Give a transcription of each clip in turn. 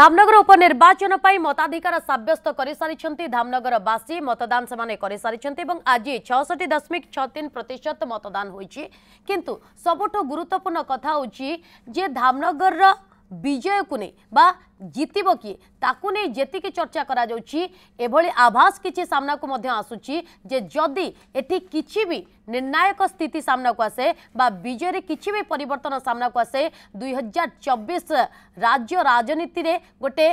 ધામનગર ઉપનિર્વાચન પાઈ મતાધિકાર સાબ્યસ્ત કરી સારી ધામનગરવાસી મતદાન સેમાને કરી સારી આજે છસઠી દશમિક છતીન પ્રતિશત મતદાન હોઈ કિંતુ સબુઠ ગુરુત્વપૂર્ણ કથા હોઉં જે ધામનગર ବିଜୟକୁ ନେଇ ବା ଜିତିବ କିଏ ତାକୁ ନେଇ ଯେତିକି ଚର୍ଚ୍ଚା କରାଯାଉଛି ଏଭଳି ଆଭାସ କିଛି ସାମ୍ନାକୁ ମଧ୍ୟ ଆସୁଛି ଯେ ଯଦି ଏଠି କିଛି ବି ନିର୍ଣ୍ଣାୟକ ସ୍ଥିତି ସାମ୍ନାକୁ ଆସେ ବା ବିଜୟରେ କିଛି ବି ପରିବର୍ତ୍ତନ ସାମ୍ନାକୁ ଆସେ ଦୁଇହଜାର ଚବିଶ ରାଜ୍ୟ ରାଜନୀତିରେ ଗୋଟେ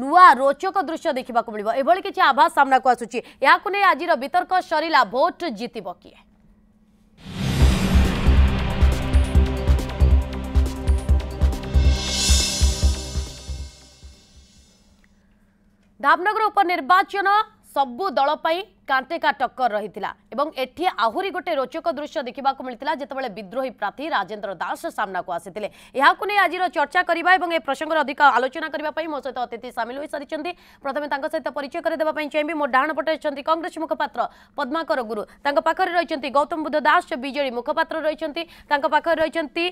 ନୂଆ ରୋଚକ ଦୃଶ୍ୟ ଦେଖିବାକୁ ମିଳିବ ଏଭଳି କିଛି ଆଭାସ ସାମ୍ନାକୁ ଆସୁଛି ଏହାକୁ ନେଇ ଆଜିର ବିତର୍କ ସରିଲା ଭୋଟ ଜିତିବ କିଏ ଧାମନଗର ଉପନିର୍ବାଚନ ସବୁ ଦଳ ପାଇଁ କାଣ୍ଟେକା ଟକ୍କର ରହିଥିଲା ଏବଂ ଏଠି ଆହୁରି ଗୋଟେ ରୋଚକ ଦୃଶ୍ୟ ଦେଖିବାକୁ ମିଳିଥିଲା ଯେତେବେଳେ ବିଦ୍ରୋହୀ ପ୍ରାର୍ଥୀ ରାଜେନ୍ଦ୍ର ଦାସ ସାମ୍ନାକୁ ଆସିଥିଲେ ଏହାକୁ ନେଇ ଆଜିର ଚର୍ଚ୍ଚା କରିବା ଏବଂ ଏ ପ୍ରସଙ୍ଗରେ ଅଧିକ ଆଲୋଚନା କରିବା ପାଇଁ ମୋ ସହିତ ଅତିଥି ସାମିଲ ହୋଇସାରିଛନ୍ତି ପ୍ରଥମେ ତାଙ୍କ ସହିତ ପରିଚୟ କରିଦେବା ପାଇଁ ଚାହିଁବି ମୋ ଡାହାଣ ପଟେ ଅଛନ୍ତି କଂଗ୍ରେସ ମୁଖପାତ୍ର ପଦ୍ମାକର ଗୁରୁ ତାଙ୍କ ପାଖରେ ରହିଛନ୍ତି ଗୌତମ ବୁଦ୍ଧ ଦାସ ବିଜେଡି ମୁଖପାତ୍ର ରହିଛନ୍ତି ତାଙ୍କ ପାଖରେ ରହିଛନ୍ତି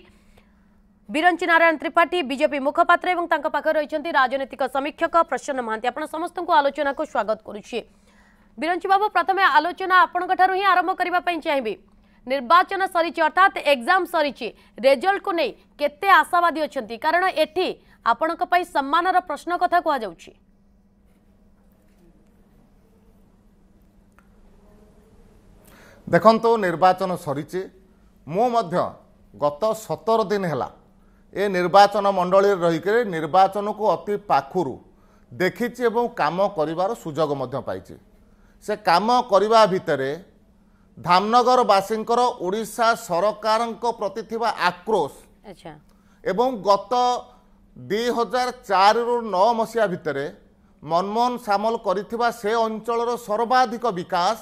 ବିରଞ୍ଚି ନାରାୟଣ ତ୍ରିପାଠୀ ବିଜେପି ମୁଖପାତ୍ର ଏବଂ ତାଙ୍କ ପାଖରେ ରହିଛନ୍ତି ରାଜନୈତିକ ସମୀକ୍ଷକ ପ୍ରସନ୍ନ ମହାନ୍ତି ଆପଣ ସମସ୍ତଙ୍କୁ ଆଲୋଚନାକୁ ସ୍ୱାଗତ କରୁଛି ବିରଞ୍ଚି ବାବୁ ପ୍ରଥମେ ଆଲୋଚନା ଆପଣଙ୍କ ଠାରୁ ହିଁ ଆରମ୍ଭ କରିବା ପାଇଁ ଚାହିଁବି ନିର୍ବାଚନ ସରିଛି ଅର୍ଥାତ୍ ଏକ୍ଜାମ୍ ସରିଛି ରେଜଲ୍ଟକୁ ନେଇ କେତେ ଆଶାବାଦୀ ଅଛନ୍ତି କାରଣ ଏଠି ଆପଣଙ୍କ ପାଇଁ ସମ୍ମାନର ପ୍ରଶ୍ନ କଥା କୁହାଯାଉଛି ଦେଖନ୍ତୁ ନିର୍ବାଚନ ସରିଛି ମୁଁ ମଧ୍ୟ ଗତ ସତର ଦିନ ହେଲା এ নির্বাচন মণ্ডলীরে রহিকি নির্বাচনকু অতি পাখুর দেখিছি এবং কাম করিবার সুযোগ মধ্যে পাইছি সে কাম করিবা ভিতরে ଧାମନଗରବାସୀଙ୍କର ଓଡ଼ିଶା ସରକାରଙ୍କ ପ୍ରତି ଥିବା ଆକ୍ରୋଶ ଏବଂ ଗତ ଦୁଇ ହଜାର ଚାରିରୁ ନଅ ମସିହା ଭିତରେ ମନମୋହନ ସାମଲ କରିଥିବା ସେ ଅଞ୍ଚଳର ସର୍ବାଧିକ ବିକାଶ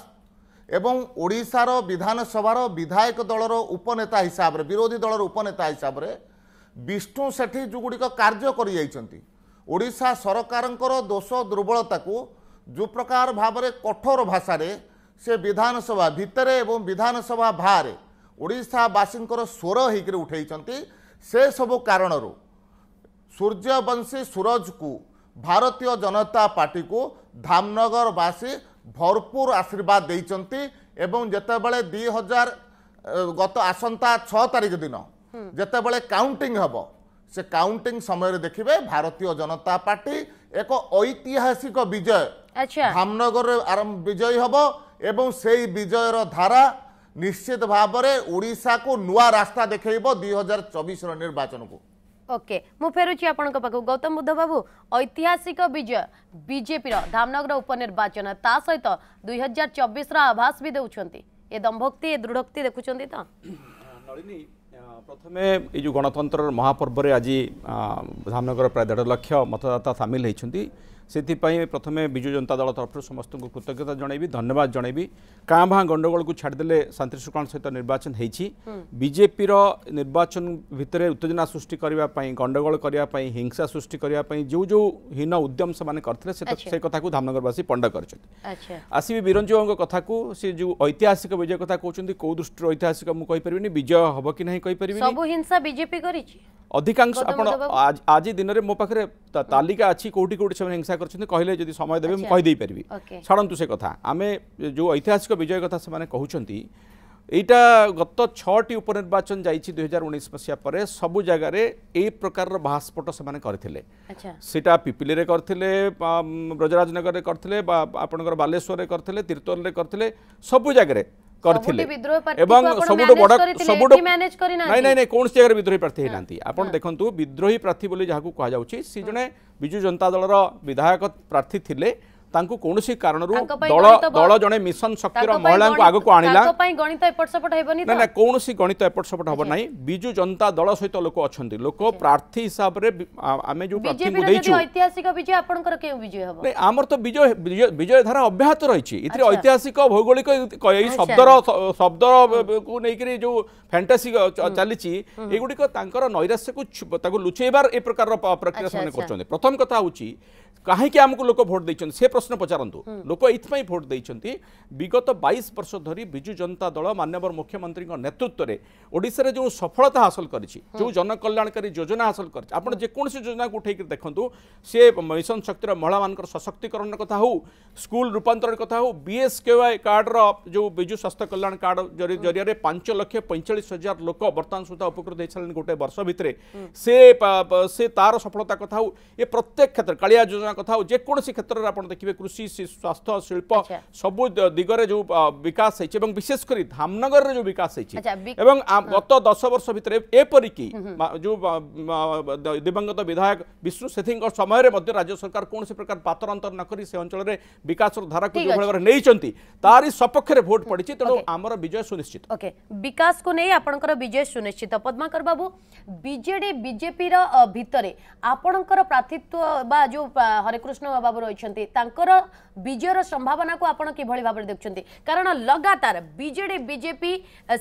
ଏବଂ ଓଡ଼ିଶାର ବିଧାନସଭାର ବିଧାୟକ ଦଳର ଉପନେତା ହିସାବରେ ବିରୋଧୀ ଦଳର ଉପନେତା ହିସାବରେ ବିଷ୍ଣୁ ସେଠୀ ଯେଉଁଗୁଡ଼ିକ କାର୍ଯ୍ୟ କରିଯାଇଛନ୍ତି ଓଡ଼ିଶା ସରକାରଙ୍କର ଦୋଷ ଦୁର୍ବଳତାକୁ ଯେଉଁ ପ୍ରକାର ଭାବରେ କଠୋର ଭାଷାରେ ସେ ବିଧାନସଭା ଭିତରେ ଏବଂ ବିଧାନସଭା ବାହାରେ ଓଡ଼ିଶାବାସୀଙ୍କର ସ୍ୱର ହୋଇକରି ଉଠାଇଛନ୍ତି ସେସବୁ କାରଣରୁ ସୂର୍ଯ୍ୟବଂଶୀ ସୁରଜକୁ ଭାରତୀୟ ଜନତା ପାର୍ଟିକୁ ଧାମନଗରବାସୀ ଭରପୁର ଆଶୀର୍ବାଦ ଦେଇଛନ୍ତି ଏବଂ ଯେତେବେଳେ ଦୁଇ ହଜାର ଗତ ଆସନ୍ତା ଛଅ ତାରିଖ ଦିନ ଯେତେବେଳେ କାଉଣ୍ଟିଂ ହେବ ସେ କାଉଣ୍ଟିଂ ସମୟରେ ଦେଖିବେ ଭାରତୀୟ ଜନତା ପାର୍ଟି ଏକ ଐତିହାସିକ ବିଜୟ ଧାମନଗରରେ ଆରମ୍ଭ ବିଜୟୀ ହେବ ଏବଂ ସେଇ ବିଜୟର ଧାରା ନିଶ୍ଚିତ ଭାବରେ ଓଡ଼ିଶାକୁ ନୂଆ ରାସ୍ତା ଦେଖେଇବ ଦୁଇ ହଜାର ଚବିଶର ନିର୍ବାଚନକୁ ଓକେ ମୁଁ ଫେରୁଛି ଆପଣଙ୍କ ପାଖକୁ ଗୌତମ ବୁଦ୍ଧ ବାବୁ ଐତିହାସିକ ବିଜୟ ବିଜେପିର ଧାମନଗର ଉପନିର୍ବାଚନ ତା ସହିତ ଦୁଇ ହଜାର ଚବିଶର ଆଭାସ ବି ଦେଉଛନ୍ତି ଏ ଦମ୍ଭୋକ୍ତି ଏ ଦୃଢ଼ୋକ୍ତି ଦେଖୁଛନ୍ତି ତ ନଳିନୀ ପ୍ରଥମେ ଏଇ ଯେଉଁ ଗଣତନ୍ତ୍ରର ମହାପର୍ବରେ ଆଜି ଧାମନଗର ପ୍ରାୟ ଦେଢ଼ ଲକ୍ଷ ମତଦାତା ସାମିଲ ହୋଇଛନ୍ତି से प्रथम विजु जनता दल तरफ समस्त को कृतज्ञता जनइबी धन्यवाद जनइबी काँ भाँ गंडगोल को छाड़देले शांति श्रृंखला सहित निर्वाचन होजेपी निर्वाचन भितर उत्तेजना सृष्टि करने गंडगोल करने हिंसा सृष्टि करने जो जो हीन उद्यम से करते से कथ को धामनगरवासी पंड कर आसवि बीरंजी बाबू कथ को सी जो ऐतिहासिक विजय कथ कौन कौ दृष्टि ऐतिहासिक मुझे विजय हम कि अधिकांश आज आज दिन में मो पाखे तालिका अच्छी कौटी कौटी हिंसा ইচ্ছা করছেন কহিলে যদি সময় দেবে মু কই দেই পারিবি ছাড়ন্তু সে কথা আমি যে ঐতিহাসিক বিজয় কথা সেমানে কহুচন্তি এইটা গত ছটি উপনির্বাচন যাইছি দুই হাজার উনিশ মশিয়া পরে সবু জায়গায় এই প্রকার বাহাস্ফোট সে করে সেটা পিপিলি করে ব্রজরাজনগরের করে বা আপনার বালেশ্বরের করে তীর্তোলের করে সবু জায়গায় କରିଥିଲେ ଏବଂ ସବୁଠୁ ବଡ଼ ସବୁଠୁ ନାଇଁ ନାଇଁ ନାଇଁ କୌଣସି ଜାଗାରେ ବିଦ୍ରୋହୀ ପ୍ରାର୍ଥୀ ହେଇନାହାନ୍ତି ଆପଣ ଦେଖନ୍ତୁ ବିଦ୍ରୋହୀ ପ୍ରାର୍ଥୀ ବୋଲି ଯାହାକୁ କୁହାଯାଉଛି ସେ ଜଣେ ବିଜୁ ଜନତା ଦଳର ବିଧାୟକ ପ୍ରାର୍ଥୀ ଥିଲେ ତାଙ୍କୁ କୌଣସି କାରଣରୁ ଦଳ ଦଳ ଜଣେ ମିଶନ ଶକ୍ତିର ମହିଳାଙ୍କୁ ଆଗକୁ ଆଣିଲା ଗଣିତ ନା ନା କୌଣସି ଗଣିତ ଏପଟ ସେପଟ ହେବ ନାହିଁ ବିଜୁ ଜନତା ଦଳ ସହିତ ଲୋକ ଅଛନ୍ତି ଲୋକ ପ୍ରାର୍ଥୀ ହିସାବରେ ଆମେ ଯୋଉ ପ୍ରାର୍ଥୀଙ୍କୁ ଦେଇଛୁ ଐତିହାସିକ ବିଜୟ ଆପଣଙ୍କର କେଉଁ ବିଜୟ ହେବ ନାଇଁ ଆମର ତ ବିଜୟ ବିଜୟ ଧାରା ଅବ୍ୟାହତ ରହିଛି ଏଥିରେ ଐତିହାସିକ ଭୌଗୋଳିକ ଏଇ ଶବ୍ଦର ଶବ୍ଦକୁ ନେଇକିରି ଯୋଉ ଫ୍ୟାଣ୍ଟାସି ଚାଲିଛି ଏଗୁଡ଼ିକ ତାଙ୍କର ନୈରାଶ୍ୟକୁ ତାକୁ ଲୁଚେଇବାର ଏ ପ୍ରକାରର ପ୍ରକ୍ରିୟା ସେମାନେ କରୁଛନ୍ତି ପ୍ରଥମ କଥା ହେଉଛି କାହିଁକି ଆମକୁ ଲୋକ ଭୋଟ ଦେଇଛନ୍ତି ସେ ପ୍ରଶ୍ନ ପଚାରନ୍ତୁ ଲୋକ ଏଇଥିପାଇଁ ଭୋଟ୍ ଦେଇଛନ୍ତି ବିଗତ ବାଇଶ ବର୍ଷ ଧରି ବିଜୁ ଜନତା ଦଳ ମାନ୍ୟବର ମୁଖ୍ୟମନ୍ତ୍ରୀଙ୍କ ନେତୃତ୍ୱରେ ଓଡ଼ିଶାରେ ଯେଉଁ ସଫଳତା ହାସଲ କରିଛି ଯେଉଁ ଜନକଲ୍ୟାଣକାରୀ ଯୋଜନା ହାସଲ କରିଛି ଆପଣ ଯେକୌଣସି ଯୋଜନାକୁ ଉଠେଇକି ଦେଖନ୍ତୁ ସିଏ ମିଶନ ଶକ୍ତିର ମହିଳାମାନଙ୍କର ସଶକ୍ତିକରଣ କଥା ହେଉ ସ୍କୁଲ ରୂପାନ୍ତରଣ କଥା ହେଉ ବିଏସ୍କେୱାଇ କାର୍ଡ଼ର ଯେଉଁ ବିଜୁ ସ୍ୱାସ୍ଥ୍ୟ କଲ୍ୟାଣ କାର୍ଡ଼ ଜରିଆରେ ପାଞ୍ଚ ଲକ୍ଷ ପଇଁଚାଳିଶ ହଜାର ଲୋକ ବର୍ତ୍ତମାନ ସୁଦ୍ଧା ଉପକୃତ ହେଇସାରିଲେଣି ଗୋଟେ ବର୍ଷ ଭିତରେ ସେ ସେ ତାର ସଫଳତା କଥା ହେଉ ଏ ପ୍ରତ୍ୟେକ କ୍ଷେତ୍ର କାଳିଆ ଯୋଜନା କଥା ହେଉ ଯେକୌଣସି କ୍ଷେତ୍ରରେ ଆପଣ ଦେଖିବେ কৃষি স্বাস্থ্য শিল্প সবু দিগরে যে বিকাশ হয়েছে এবং বিশেষ করে ধামনগরের যে বিকাশ হয়েছে এবং গত দশ বর্ষ ভিতরে এপরিকি যে দিবঙ্গত বিধায়ক বিষ্ণু সেথী সময়ের মধ্যে রাজ্য সরকার কৌশি প্রকার পাতরান্তর নকরি সে অঞ্চলের বিকাশর ধারাকে যেভাবে ভাবে নেইছেন তারি সপক্ষে ভোট পড়ছে তেমন আমার বিজয় সুনিশ্চিত ওকে বিকাশ কু নেই আপনার বিজয় সুনিশ্চিত পদ্মাকর বাবু বিজেডি বিজেপির ভিতরে আপনার প্রার্থীত্ব বা যে হরেকৃষ্ণ বাবু রয়েছেন ତାଙ୍କର ବିଜୟର ସମ୍ଭାବନାକୁ ଆପଣ କିଭଳି ଭାବରେ ଦେଖୁଛନ୍ତି କାରଣ ଲଗାତାର ବିଜେଡ଼ି ବିଜେପି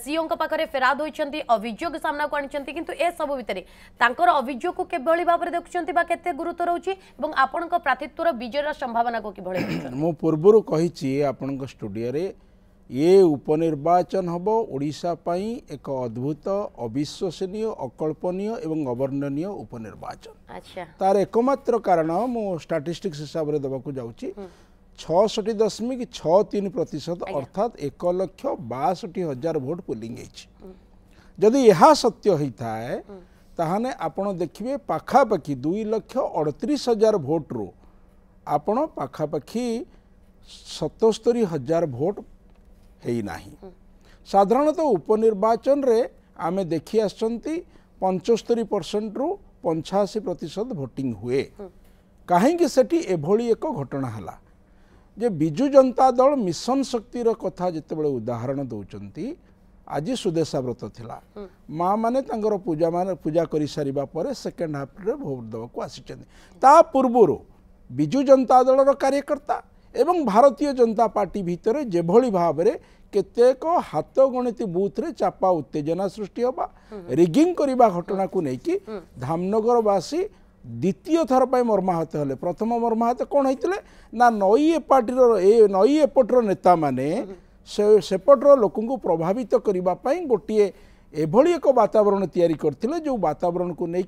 ସିଓଙ୍କ ପାଖରେ ଫେରାଦ ହୋଇଛନ୍ତି ଅଭିଯୋଗ ସାମ୍ନାକୁ ଆଣିଛନ୍ତି କିନ୍ତୁ ଏସବୁ ଭିତରେ ତାଙ୍କର ଅଭିଯୋଗକୁ କିଭଳି ଭାବରେ ଦେଖୁଛନ୍ତି ବା କେତେ ଗୁରୁତ୍ୱ ରହୁଛି ଏବଂ ଆପଣଙ୍କ ପ୍ରାର୍ଥୀତ୍ୱର ବିଜୟର ସମ୍ଭାବନାକୁ କିଭଳି ମୁଁ ପୂର୍ବରୁ କହିଛି ଆପଣଙ୍କ ଷ୍ଟୁଡ଼ିଓରେ ये उपनिर्वाचन हम ओापी एक अद्भुत अविश्वसन अकल्पन एवं अवर्णन उपनिर्वाचन तार एकम्र कारण मुटाटिस्टिक्स हिसाब से देवा जा छि दशमिक छन प्रतिशत अर्थात एक लक्ष बासठी हजार भोट पुलिंग जदि यह सत्य होता है आप देखिए पखापाखी दुई लक्ष अड़तीस हजार भोट्रु आपापाखी सतस्तरी हजार भोट ହେଇନାହିଁ ସାଧାରଣତଃ ଉପନିର୍ବାଚନରେ ଆମେ ଦେଖି ଆସିଛନ୍ତି ପଞ୍ଚସ୍ତରୀ ପରସେଣ୍ଟରୁ ପଞ୍ଚାଅଶୀ ପ୍ରତିଶତ ଭୋଟିଂ ହୁଏ କାହିଁକି ସେଠି ଏଭଳି ଏକ ଘଟଣା ହେଲା ଯେ ବିଜୁ ଜନତା ଦଳ ମିଶନ ଶକ୍ତିର କଥା ଯେତେବେଳେ ଉଦାହରଣ ଦେଉଛନ୍ତି ଆଜି ସୁଦେଶାବ୍ରତ ଥିଲା ମାଆମାନେ ତାଙ୍କର ପୂଜାମାନେ ପୂଜା କରିସାରିବା ପରେ ସେକେଣ୍ଡ ହାଫ୍ରେ ଭୋଟ୍ ଦେବାକୁ ଆସିଛନ୍ତି ତା ପୂର୍ବରୁ ବିଜୁ ଜନତା ଦଳର କାର୍ଯ୍ୟକର୍ତ୍ତା এবং ভারতীয় জনতা পার্টি ভিতরে যেভাবে ভাবে কেতক হাত গণতি বুথরে চাপা উত্তেজনা সৃষ্টি হওয়া রিগিং করা ঘটনাকে নেই ধামনগরবাসী দ্বিতীয় থর মর্মাহত হলে প্রথম মর্মাহত কোণ হয়েছিল না নই এপাটির এ নই এপটর নেতা মানে সেপটর লোক প্রভাবিত করা গোটিয়ে এভাবে এক বাতাবরণ তৈরি করলে যে বাতাবরণক নেই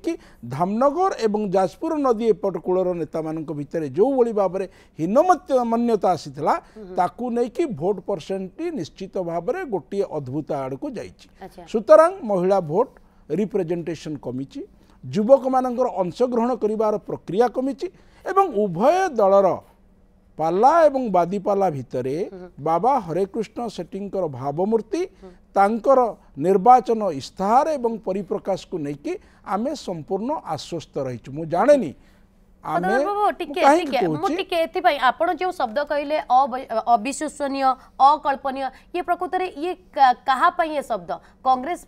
ধামনগর এবং যাজপুর নদী এপট কূলর নেতা ভিতরে যেভাবে ভাবে হীনমন্যতা আসিলা তাকে নেই ভোট পরসেন্ট নিশ্চিত ভাবে গোটিয়ে অদ্ভুত আড়ক যাই সুতরাং মহিলা ভোট রিপ্রেজেটেসন কমিছি যুবক মানকর অংশগ্রহণ করিবার প্রক্রিয়া কমিছি এবং উভয় দলর পাল্লা এবং বাদিপাল্লা ভিতরে বাবা হরেকৃষ্ণ সেটিঙ্কর ভাবমূর্তি ତାଙ୍କର ନିର୍ବାଚନ ଇସ୍ତାହାର ଏବଂ ପରିପ୍ରକାଶକୁ ନେଇକି ଆମେ ସମ୍ପୂର୍ଣ୍ଣ ଆଶ୍ୱସ୍ତ ରହିଛୁ ମୁଁ ଜାଣେନି जो शब्द कहले अविश्वसनीय अकल्पनीय ये प्रकृत ये क्या ये शब्द कांग्रेस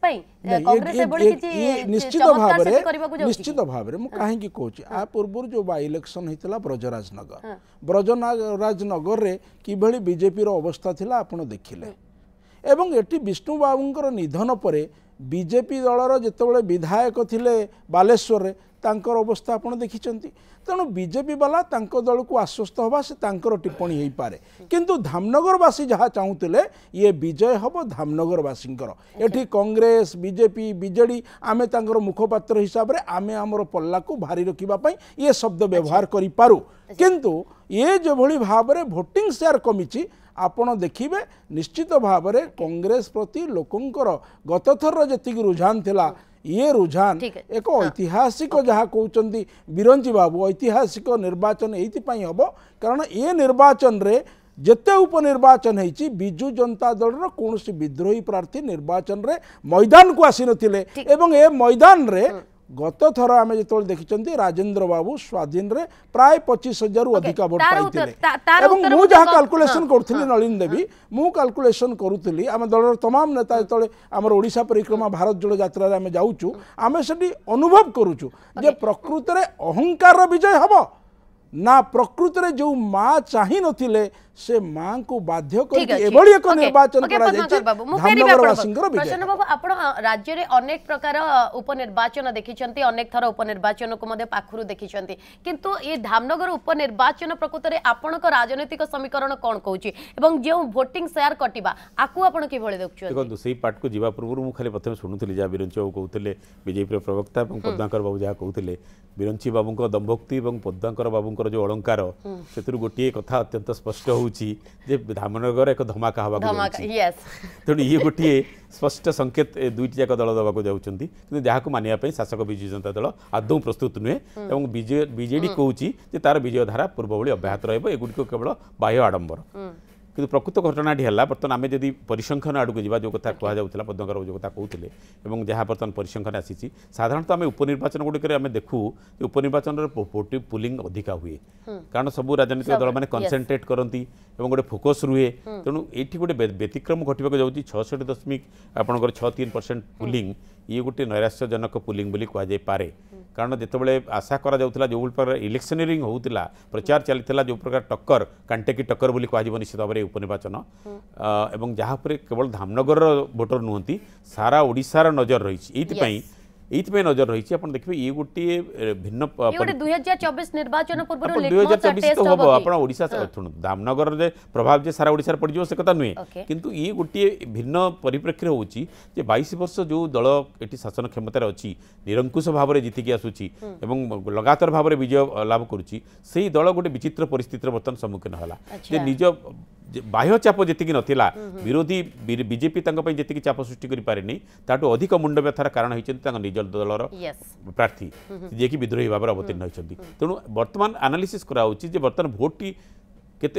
निश्चित भाव निश्चित भाव कहीं कौच आ हाँ। पूर्व जो बै इलेक्शन होता ब्रजराजनगर हाँ। ब्रजराजनगर में किभली बीजेपी अवस्था थी आप देखिले हाँ। এবং এটি বিষ্ণুবাবুঙ্কর নিধন পরে বিজেপি দলর যেতবে বিধায়ক লে বালেশ্বরের তাঁর অবস্থা আপনার দেখিছেন তেমন বিজেপি বালা তাঁক দলক আশ্বস্ত হওয়া সে তাঁর টিপ্পণী হয়ে পড়ে কিন্তু ধামনগরবাসী যা চাহুলে ইয়ে বিজয় হব ধামনগরবাসী এটি কংগ্রেস বিজেপি বিজেডি আমি তাঁর মুখপাত্র হিসাবে আমি আমার পল্লাকে ভারি রাখা ইয়ে শব্দ ব্যবহার করে পু কিন্তু ইয়ে যেভাবে ভাবে ভোটিং সেয়ার কমিছে ଆପଣ ଦେଖିବେ ନିଶ୍ଚିତ ଭାବରେ କଂଗ୍ରେସ ପ୍ରତି ଲୋକଙ୍କର ଗତଥରର ଯେତିକି ରୁଝାନ୍ ଥିଲା ଇଏ ରୁଝାନ୍ ଏକ ଐତିହାସିକ ଯାହା କହୁଛନ୍ତି ବିରଞ୍ଜି ବାବୁ ଐତିହାସିକ ନିର୍ବାଚନ ଏଇଥିପାଇଁ ହେବ କାରଣ ଏ ନିର୍ବାଚନରେ ଯେତେ ଉପନିର୍ବାଚନ ହେଇଛି ବିଜୁ ଜନତା ଦଳର କୌଣସି ବିଦ୍ରୋହୀ ପ୍ରାର୍ଥୀ ନିର୍ବାଚନରେ ମଇଦାନକୁ ଆସିନଥିଲେ ଏବଂ ଏ ମଇଦାନରେ গত থর আমি যেতবে দেখিছেন রাজেন্দ্র বাবু স্বাধীনরে প্রায় পঁচিশ হাজার অধিক ভোট পাইলে এবং মু যা কাল্কুলেসন করুলি নলিন দেবী মু কাল্কুলেসন করুলি আমি দলর তমাম নেতা যেতবে আমার ওড়শা পরিক্রমা ভারত জোড় যাত্রার আমি যাচ্ছু আমি সেটি অনুভব করুছু যে প্রকৃতরে অহংকার বিজয় হব না প্রকৃতরে যে মা চাহি নথিলে সে মাঙ্কু বাধ্য করি এভাবে এক নির্বাচন করা যাইছে ধামনগরবাসীঙ্কর বিজয় প্রসন্ন বাবু আপন রাজ্যরে অনেক প্রকার উপনির্বাচন দেখিছন্তি অনেক থর উপনির্বাচনকু মধ্যে পাখুরু দেখিছন্তি কিন্তু এই ধামনগর উপনির্বাচন প্রকৃতরে আপনক রাজনৈতিক সমীকরণ কোন কହୁଛି এবং যে ভোটিং শেয়ার কটিবা আকু আপন কিভাবে দেখুছ দেখন্তু সেই পাটকু যিবা পূর্বরু মু খালি প্রথমে শুনুଥିଲି যা বিরঞ্চি বাবু কହୁଥିଲେ বিজেপির প্রবক্তা এবং পদ্মাঙ্কর বাবু যা কହୁଥିଲେ বিরঞ্চি বাবুଙ୍କ দম্ভোক্তি এবং পদ্মাঙ্কর বাবুଙ୍କର যে অলঙ্କାର ସେଥିରୁ ଗୋଟିଏ କଥା ଅତ୍ୟନ୍ତ ସ୍ପଷ୍ଟ ହେଉଛି ହେଉଛି ଯେ ଧାମନଗର ଏକ ଧମାକା ହେବାକୁ ତେଣୁ ଇଏ ଗୋଟିଏ ସ୍ପଷ୍ଟ ସଙ୍କେତ ଏ ଦୁଇଟି ଯାକ ଦଳ ଦେବାକୁ ଯାଉଛନ୍ତି କିନ୍ତୁ ଯାହାକୁ ମାନିବା ପାଇଁ ଶାସକ ବିଜୁ ଜନତା ଦଳ ଆଦୌ ପ୍ରସ୍ତୁତ ନୁହେଁ ଏବଂ ବିଜେ ବିଜେଡି କହୁଛି ଯେ ତାର ବିଜୟ ଧାରା ପୂର୍ବଭଳି ଅବ୍ୟାହତ ରହିବ ଏଗୁଡ଼ିକ କେବଳ ବାହ୍ୟ ଆଡ଼ମ୍ବର কিন্তু প্রকৃত ঘটনাটি হল বর্তমানে আমি যদি পরিসংখ্যান আড়ু যা যে কথা কুহযাওয়া পদ্মকর যে কথা কৌলে এবং যা বর্তমান পরিসংখ্যান আসছে সাধারণত আমি উপনির্বাচন গুড়িকে আমি দেখু যে উপনির্বাচনের ভোটিভ পুলিং অধিকা হুয়ে কারণ সবু রাজনৈতিক দল মানে কনসেনট্রেট করতে এবং গোটে ফোকস রুহে তেমন এইটি গোটে ব্যতিক্রম ঘটবাকে যাচ্ছে ছষট্টি দশমিক আপনার ছ তিন পরসেন্ট পুলিং ইয়ে গোটে নৈরাশ্যজনক পুলিং বলে কুযাই পারে କାରଣ ଯେତେବେଳେ ଆଶା କରାଯାଉଥିଲା ଯେଉଁ ପ୍ରକାର ଇଲେକ୍ସନିୟରିଂ ହେଉଥିଲା ପ୍ରଚାର ଚାଲିଥିଲା ଯେଉଁ ପ୍ରକାର ଟକ୍କର କାଣ୍ଟେକି ଟକ୍କର ବୋଲି କୁହାଯିବ ନିଶ୍ଚିତ ଭାବରେ ଉପନିର୍ବାଚନ ଏବଂ ଯାହା ଉପରେ କେବଳ ଧାମନଗରର ଭୋଟର ନୁହନ୍ତି ସାରା ଓଡ଼ିଶାର ନଜର ରହିଛି ଏଇଥିପାଇଁ এইপাই নজর রয়েছে আপনার দেখবে ইয়ে গোটিয়ে ভিন্ন দুই হাজার চব্বিশ নির্বাচন পূর্ব দুই হাজার চব্বিশ তো হব আপনার ওড়িশা শুণু দামনগর যে প্রভাব যে সারা ওড়িশার পড়িযোগ সে কথা নুহে কিন্তু ইয়ে গোটিয়ে ভিন্ন পরিপ্রেক্ষীরে হচ্ছে যে বাইশ বর্ষ যে দল এটি শাসন ক্ষমতার অছি নিরঙ্কুশ ভাবে জিতিকি আসুছি এবং লগাতার ভাবে বিজয় লাভ করুছি সেই দল গোটে বিচিত্র পরিস্থিতির বর্তমান সম্মুখীন হলা যে নিজ ବାହ୍ୟ ଚାପ ଯେତିକି ନଥିଲା ବିରୋଧୀ ବିଜେପି ତାଙ୍କ ପାଇଁ ଯେତିକି ଚାପ ସୃଷ୍ଟି କରିପାରିନି ତାଠୁ ଅଧିକ ମୁଣ୍ଡ ବ୍ୟଥାର କାରଣ ହୋଇଛନ୍ତି ତାଙ୍କ ନିଜ ଦଳର ପ୍ରାର୍ଥୀ ଯିଏକି ବିଦ୍ରୋହୀ ଭାବରେ ଅବତୀର୍ଣ୍ଣ ହୋଇଛନ୍ତି ତେଣୁ ବର୍ତ୍ତମାନ ଆନାଲିସିସ୍ କରାହେଉଛି ଯେ ବର୍ତ୍ତମାନ ଭୋଟ୍ଟି କେତେ